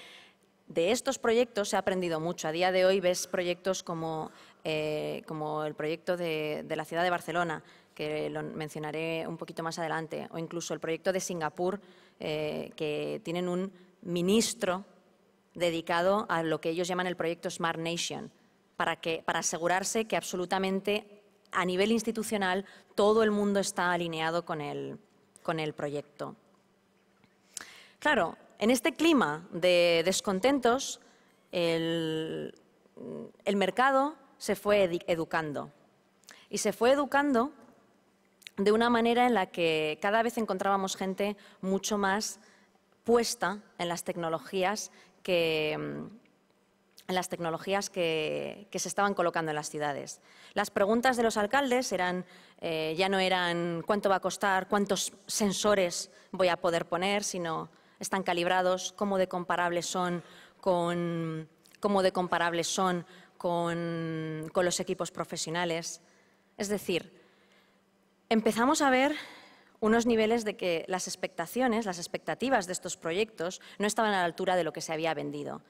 de estos proyectos se ha aprendido mucho. A día de hoy ves proyectos como, eh, como el proyecto de, la ciudad de Barcelona, que lo mencionaré un poquito más adelante, o incluso el proyecto de Singapur, eh, que tienen un ministro dedicado a lo que ellos llaman el proyecto Smart Nation, para, que, para asegurarse que absolutamente a nivel institucional todo el mundo está alineado con el, con el proyecto. Claro, en este clima de descontentos, el, mercado se fue educando. Y se fue educando de una manera en la que cada vez encontrábamos gente mucho más puesta en las tecnologías que, en las tecnologías que, se estaban colocando en las ciudades. Las preguntas de los alcaldes eran, eh, ya no eran cuánto va a costar, cuántos sensores voy a poder poner, sino están calibrados, cómo de comparables son con, cómo de comparables son con los equipos profesionales. Es decir, empezamos a ver unos niveles de que las expectaciones, las expectativas de estos proyectos no estaban a la altura de lo que se había vendido.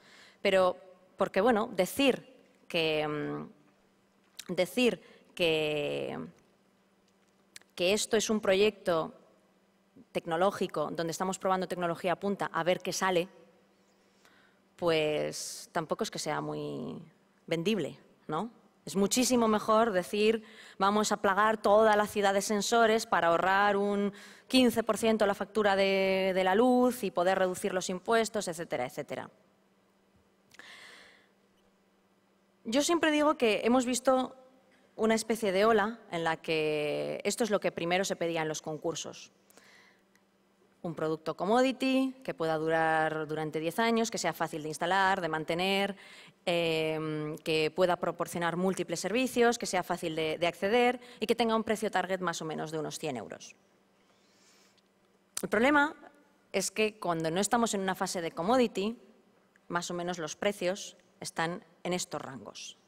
Pero, porque bueno, decir que, mm, decir que, que esto es un proyecto tecnológico, donde estamos probando tecnología punta a ver qué sale, pues tampoco es que sea muy vendible, ¿no? Es muchísimo mejor decir, vamos a plagar toda la ciudad de sensores para ahorrar un 15% la factura de, de, la luz y poder reducir los impuestos, etcétera, etcétera. Yo siempre digo que hemos visto una especie de ola en la que esto es lo que primero se pedía en los concursos un producto commodity que pueda durar durante 10 años, que sea fácil de instalar, de mantener, em, que pueda proporcionar múltiples servicios, que sea fácil de, de acceder y que tenga un precio target más o menos de unos 100 euros. El problema es que cuando no estamos en una fase de commodity, más o menos los precios están en estos rangos.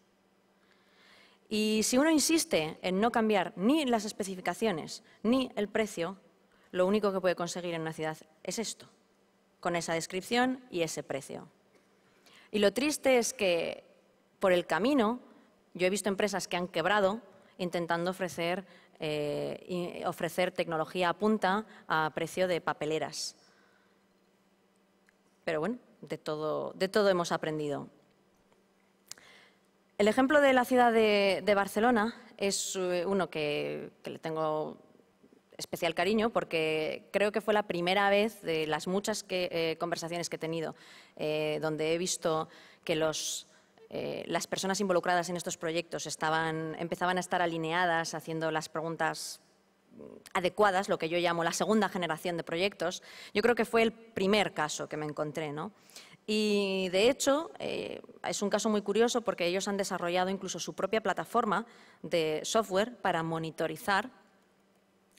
Y si uno insiste en no cambiar ni las especificaciones ni el precio, lo único que puede conseguir en una ciudad es esto, con esa descripción y ese precio. Y lo triste es que por el camino yo he visto empresas que han quebrado intentando ofrecer, eh, ofrecer tecnología a punta a precio de papeleras. Pero bueno, de todo, de todo hemos aprendido. El ejemplo de la ciudad de, Barcelona es eh, uno que, que le tengo especial cariño porque creo que fue la primera vez de las muchas eh, conversaciones que he tenido eh, donde he visto que eh, las personas involucradas en estos proyectos estaban, empezaban a estar alineadas, haciendo las preguntas mm, adecuadas, lo que yo llamo la segunda generación de proyectos, yo creo que fue el primer caso que me encontré. ¿no? Y de hecho, es un caso muy curioso porque ellos han desarrollado incluso su propia plataforma de software para monitorizar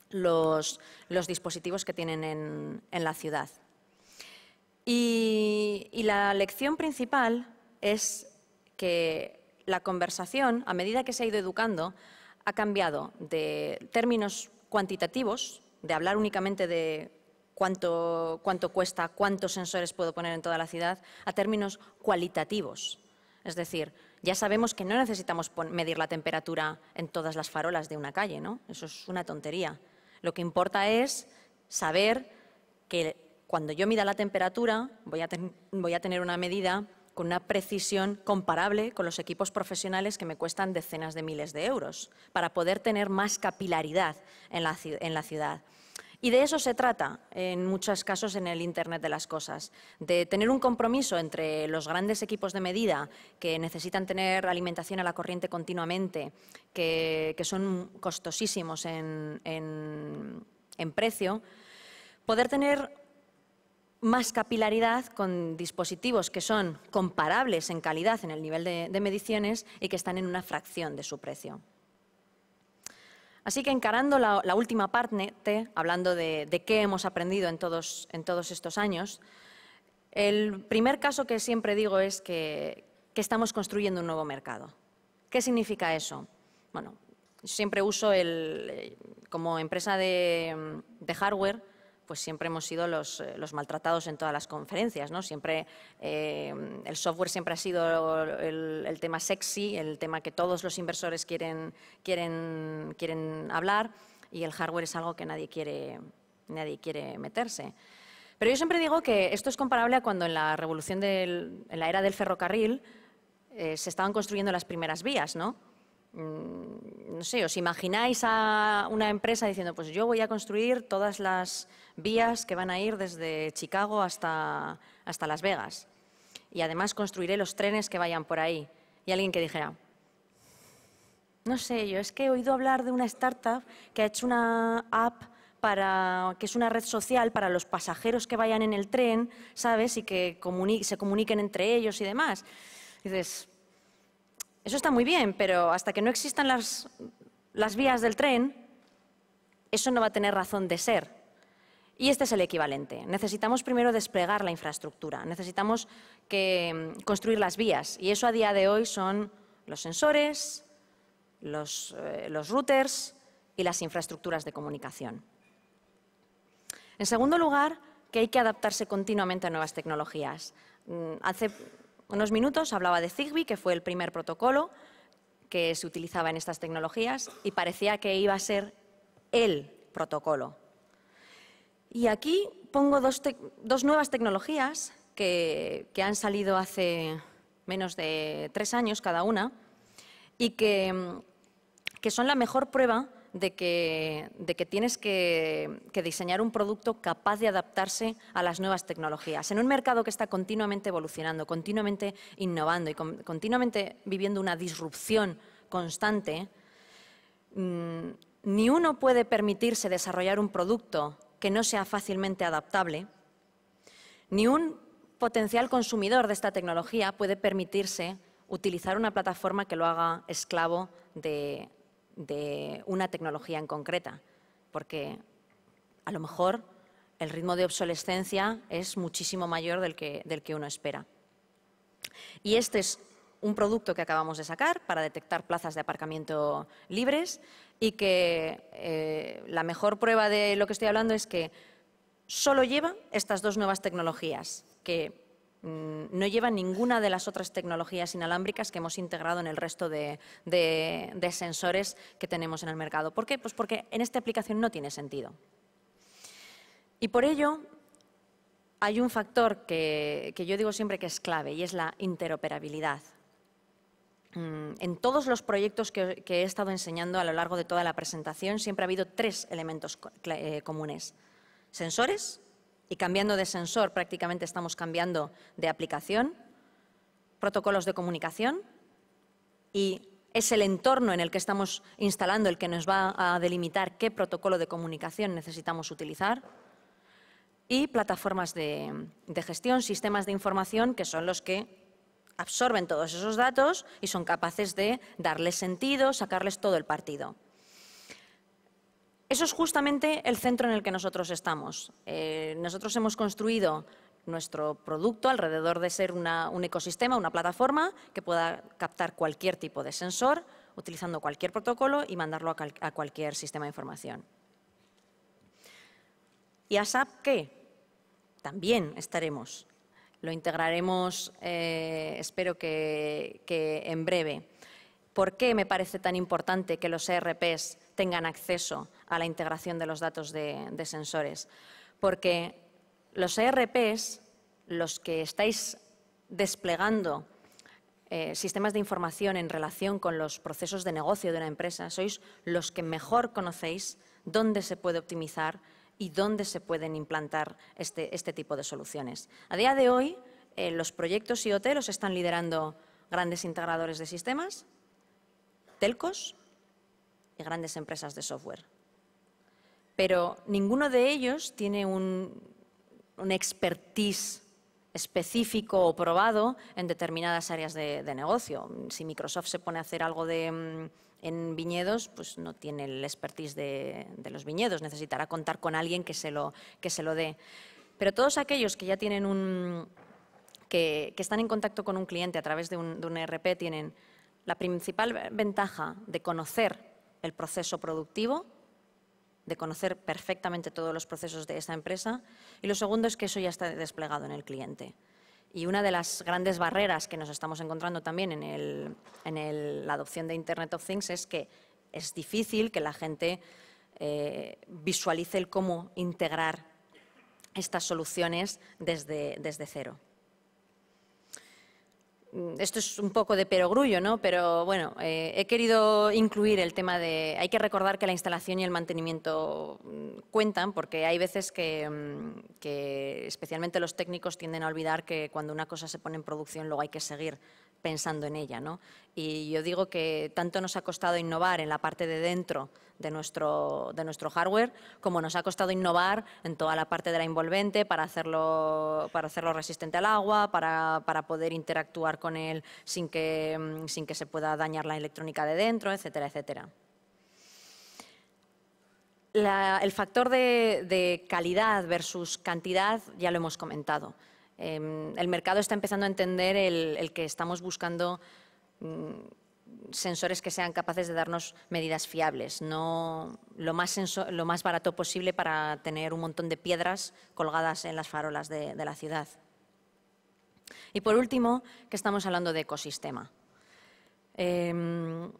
los, dispositivos que tienen en, la ciudad. Y, y, la lección principal es que la conversación, a medida que se ha ido educando, ha cambiado de términos cuantitativos, de hablar únicamente de cuánto, cuánto cuesta, cuántos sensores puedo poner en toda la ciudad, a términos cualitativos. Es decir, ya sabemos que no necesitamos medir la temperatura en todas las farolas de una calle, ¿no? Eso es una tontería. Lo que importa es saber que cuando yo mida la temperatura voy a, tener una medida con una precisión comparable con los equipos profesionales que me cuestan decenas de miles de euros, para poder tener más capilaridad en la ciudad. Y de eso se trata en muchos casos en el Internet de las Cosas, de tener un compromiso entre los grandes equipos de medida que necesitan tener alimentación a la corriente continuamente, que, son costosísimos en, precio, poder tener más capilaridad con dispositivos que son comparables en calidad en el nivel de mediciones y que están en una fracción de su precio. Así que encarando la, última parte, hablando de, qué hemos aprendido en todos, estos años, el primer caso que siempre digo es que, estamos construyendo un nuevo mercado. ¿Qué significa eso? Bueno, siempre uso el, eh, como empresa de hardware, pues siempre hemos sido eh, los, maltratados en todas las conferencias, ¿no? Siempre eh, el software siempre ha sido el, tema sexy, el tema que todos los inversores quieren, quieren, quieren hablar y el hardware es algo que nadie quiere, nadie quiere meterse. Pero yo siempre digo que esto es comparable a cuando en la revolución del, la era del ferrocarril eh, se estaban construyendo las primeras vías, ¿no? Mm, no sé, os imagináis a una empresa diciendo, pues yo voy a construir todas las vías que van a ir desde Chicago hasta, Las Vegas. Y además construiré los trenes que vayan por ahí. Y alguien que dijera, no sé, yo es que he oído hablar de una startup que ha hecho una app para, que es una red social para los pasajeros que vayan en el tren, ¿sabes? Y que se comuniquen entre ellos y demás. dices, eso está muy bien, pero hasta que no existan las, las vías del tren, eso no va a tener razón de ser. Y este es el equivalente. Necesitamos primero desplegar la infraestructura, necesitamos mm, construir las vías y eso a día de hoy son los sensores, los, eh, los routers y las infraestructuras de comunicación. En segundo lugar, que hay que adaptarse continuamente a nuevas tecnologías. Mm, hace unos minutos hablaba de Zigbee, que fue el primer protocolo que se utilizaba en estas tecnologías y parecía que iba a ser el protocolo y aquí pongo dos, nuevas tecnologías que, han salido hace menos de tres años cada una y que, son la mejor prueba de que, tienes que, diseñar un producto capaz de adaptarse a las nuevas tecnologías. En un mercado que está continuamente evolucionando, continuamente innovando y continuamente viviendo una disrupción constante, mm, ni uno puede permitirse desarrollar un producto que no sea fácilmente adaptable, ni un potencial consumidor de esta tecnología puede permitirse utilizar una plataforma que lo haga esclavo de, una tecnología en concreta, porque a lo mejor el ritmo de obsolescencia es muchísimo mayor del que, del que, uno espera. Y este es un producto que acabamos de sacar para detectar plazas de aparcamiento libres y que eh, la mejor prueba de lo que estoy hablando es que solo lleva estas dos nuevas tecnologías, que mm, no lleva ninguna de las otras tecnologías inalámbricas que hemos integrado en el resto de, sensores que tenemos en el mercado. ¿Por qué? Pues porque en esta aplicación no tiene sentido. Y por ello, hay un factor que, yo digo siempre que es clave y es la interoperabilidad. Mm, en todos los proyectos que, he estado enseñando a lo largo de toda la presentación siempre ha habido tres elementos eh, comunes. Sensores, y cambiando de sensor prácticamente estamos cambiando de aplicación, protocolos de comunicación y es el entorno en el que estamos instalando el que nos va a delimitar qué protocolo de comunicación necesitamos utilizar y plataformas de gestión, sistemas de información que son los que absorben todos esos datos y son capaces de darles sentido, sacarles todo el partido. Eso es justamente el centro en el que nosotros estamos. Eh, nosotros hemos construido nuestro producto alrededor de ser un ecosistema, una plataforma que pueda captar cualquier tipo de sensor utilizando cualquier protocolo y mandarlo a, a cualquier sistema de información. ¿Y SAP qué? También estaremos lo integraremos, eh, espero que, en breve. ¿Por qué me parece tan importante que los ERPs tengan acceso a la integración de los datos de, sensores? Porque los ERPs, los que estáis desplegando eh, sistemas de información en relación con los procesos de negocio de una empresa, sois los que mejor conocéis dónde se puede optimizar y dónde se pueden implantar este, este tipo de soluciones. A día de hoy, eh, los proyectos IoT los están liderando grandes integradores de sistemas, telcos y grandes empresas de software. Pero ninguno de ellos tiene un, expertise específico o probado en determinadas áreas de, negocio. Si Microsoft se pone a hacer algo de mm, en viñedos pues no tiene el expertise de, los viñedos, necesitará contar con alguien que se lo, que se lo dé. Pero todos aquellos que ya tienen un... Que, están en contacto con un cliente a través de un, ERP e tienen la principal ventaja de conocer el proceso productivo, de conocer perfectamente todos los procesos de esa empresa, y lo segundo es que eso ya está desplegado en el cliente. Y una de las grandes barreras que nos estamos encontrando también en, la adopción de Internet of Things es que es difícil que la gente eh, visualice el cómo integrar estas soluciones desde cero. Mm, esto es un poco de perogrullo, ¿no? Pero bueno, eh, he querido incluir el tema de. Hay que recordar que la instalación y el mantenimiento mm, cuentan, porque hay veces que, mm, que especialmente los técnicos tienden a olvidar que cuando una cosa se pone en producción luego hay que seguir pensando en ella. ¿no? Y yo digo que tanto nos ha costado innovar en la parte de dentro de nuestro, hardware, como nos ha costado innovar en toda la parte de la envolvente para hacerlo, para hacerlo resistente al agua, para, poder interactuar con él sin que, mm, sin que se pueda dañar la electrónica de dentro, etcétera, etcétera. el factor de calidad versus cantidad ya lo hemos comentado. Em, el mercado está empezando a entender el, que estamos buscando mm, sensores que sean capaces de darnos medidas fiables, no lo más, barato posible para tener un montón de piedras colgadas en las farolas de, la ciudad. Y por último, que estamos hablando de ecosistema. Em,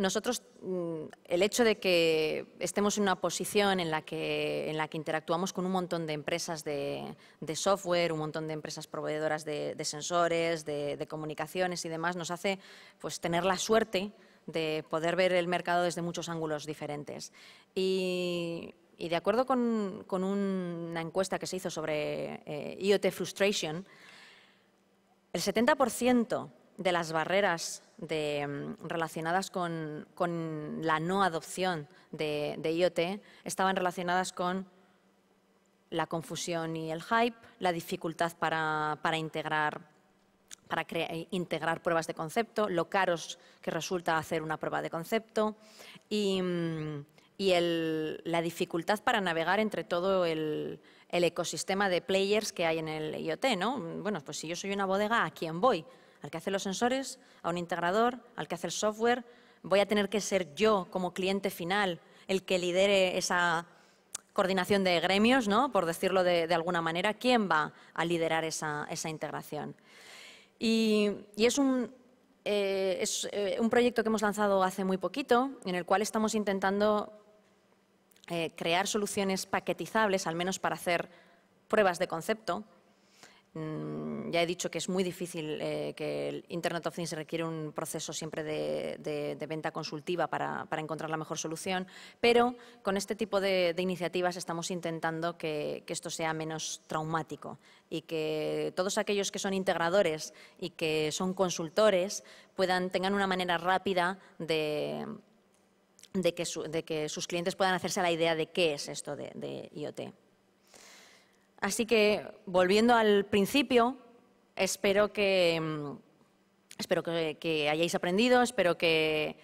nosotros, mm, el hecho de que estemos en una posición en la que, interactuamos con un montón de empresas de, software, un montón de empresas proveedoras de, sensores, de, comunicaciones y demás, nos hace pues, tener la suerte de poder ver el mercado desde muchos ángulos diferentes. Y, de acuerdo con, una encuesta que se hizo sobre eh, IoT Frustration, el 70% de las barreras mm, relacionadas con, la no adopción de, IoT estaban relacionadas con la confusión y el hype, la dificultad para, eh, integrar pruebas de concepto, lo caros que resulta hacer una prueba de concepto y, mm, la dificultad para navegar entre todo el, ecosistema de players que hay en el IoT. Bueno, pues si yo soy una bodega, ¿a quién voy? al que hace los sensores, a un integrador, al que hace el software. Voy a tener que ser yo como cliente final el que lidere esa coordinación de gremios, ¿no? por decirlo de, alguna manera. ¿Quién va a liderar esa, integración? Y, es un, eh, es eh, un proyecto que hemos lanzado hace muy poquito, en el cual estamos intentando eh, crear soluciones paquetizables, al menos para hacer pruebas de concepto, Mm, ya he dicho que es muy difícil eh, que el Internet of Things requiere un proceso siempre de, venta consultiva para, encontrar la mejor solución, pero con este tipo de, iniciativas estamos intentando que, esto sea menos traumático y que todos aquellos que son integradores y que son consultores puedan tengan una manera rápida de que, que sus clientes puedan hacerse la idea de qué es esto de IoT. Así que, volviendo al principio, espero que, mm, hayáis aprendido, espero que,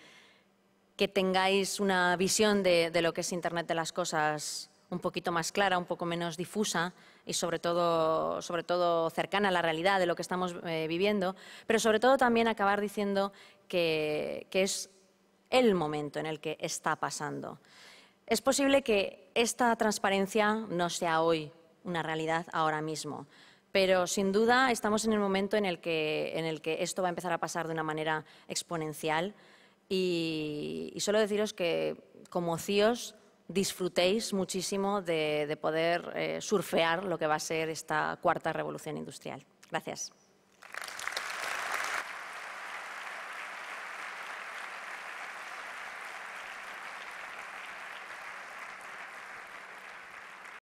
tengáis una visión de, lo que es Internet de las Cosas un poquito más clara, un poco menos difusa y sobre todo, cercana a la realidad de lo que estamos eh, viviendo, pero sobre todo también acabar diciendo que es el momento en el que está pasando. Es posible que esta transparencia no sea hoy, una realidad ahora mismo. Pero sin duda estamos en el momento en el que, en el que esto va a empezar a pasar de una manera exponencial. Y, solo deciros que como CIOs e disfrutéis muchísimo de, poder eh, surfear lo que va a ser esta cuarta revolución industrial. Gracias.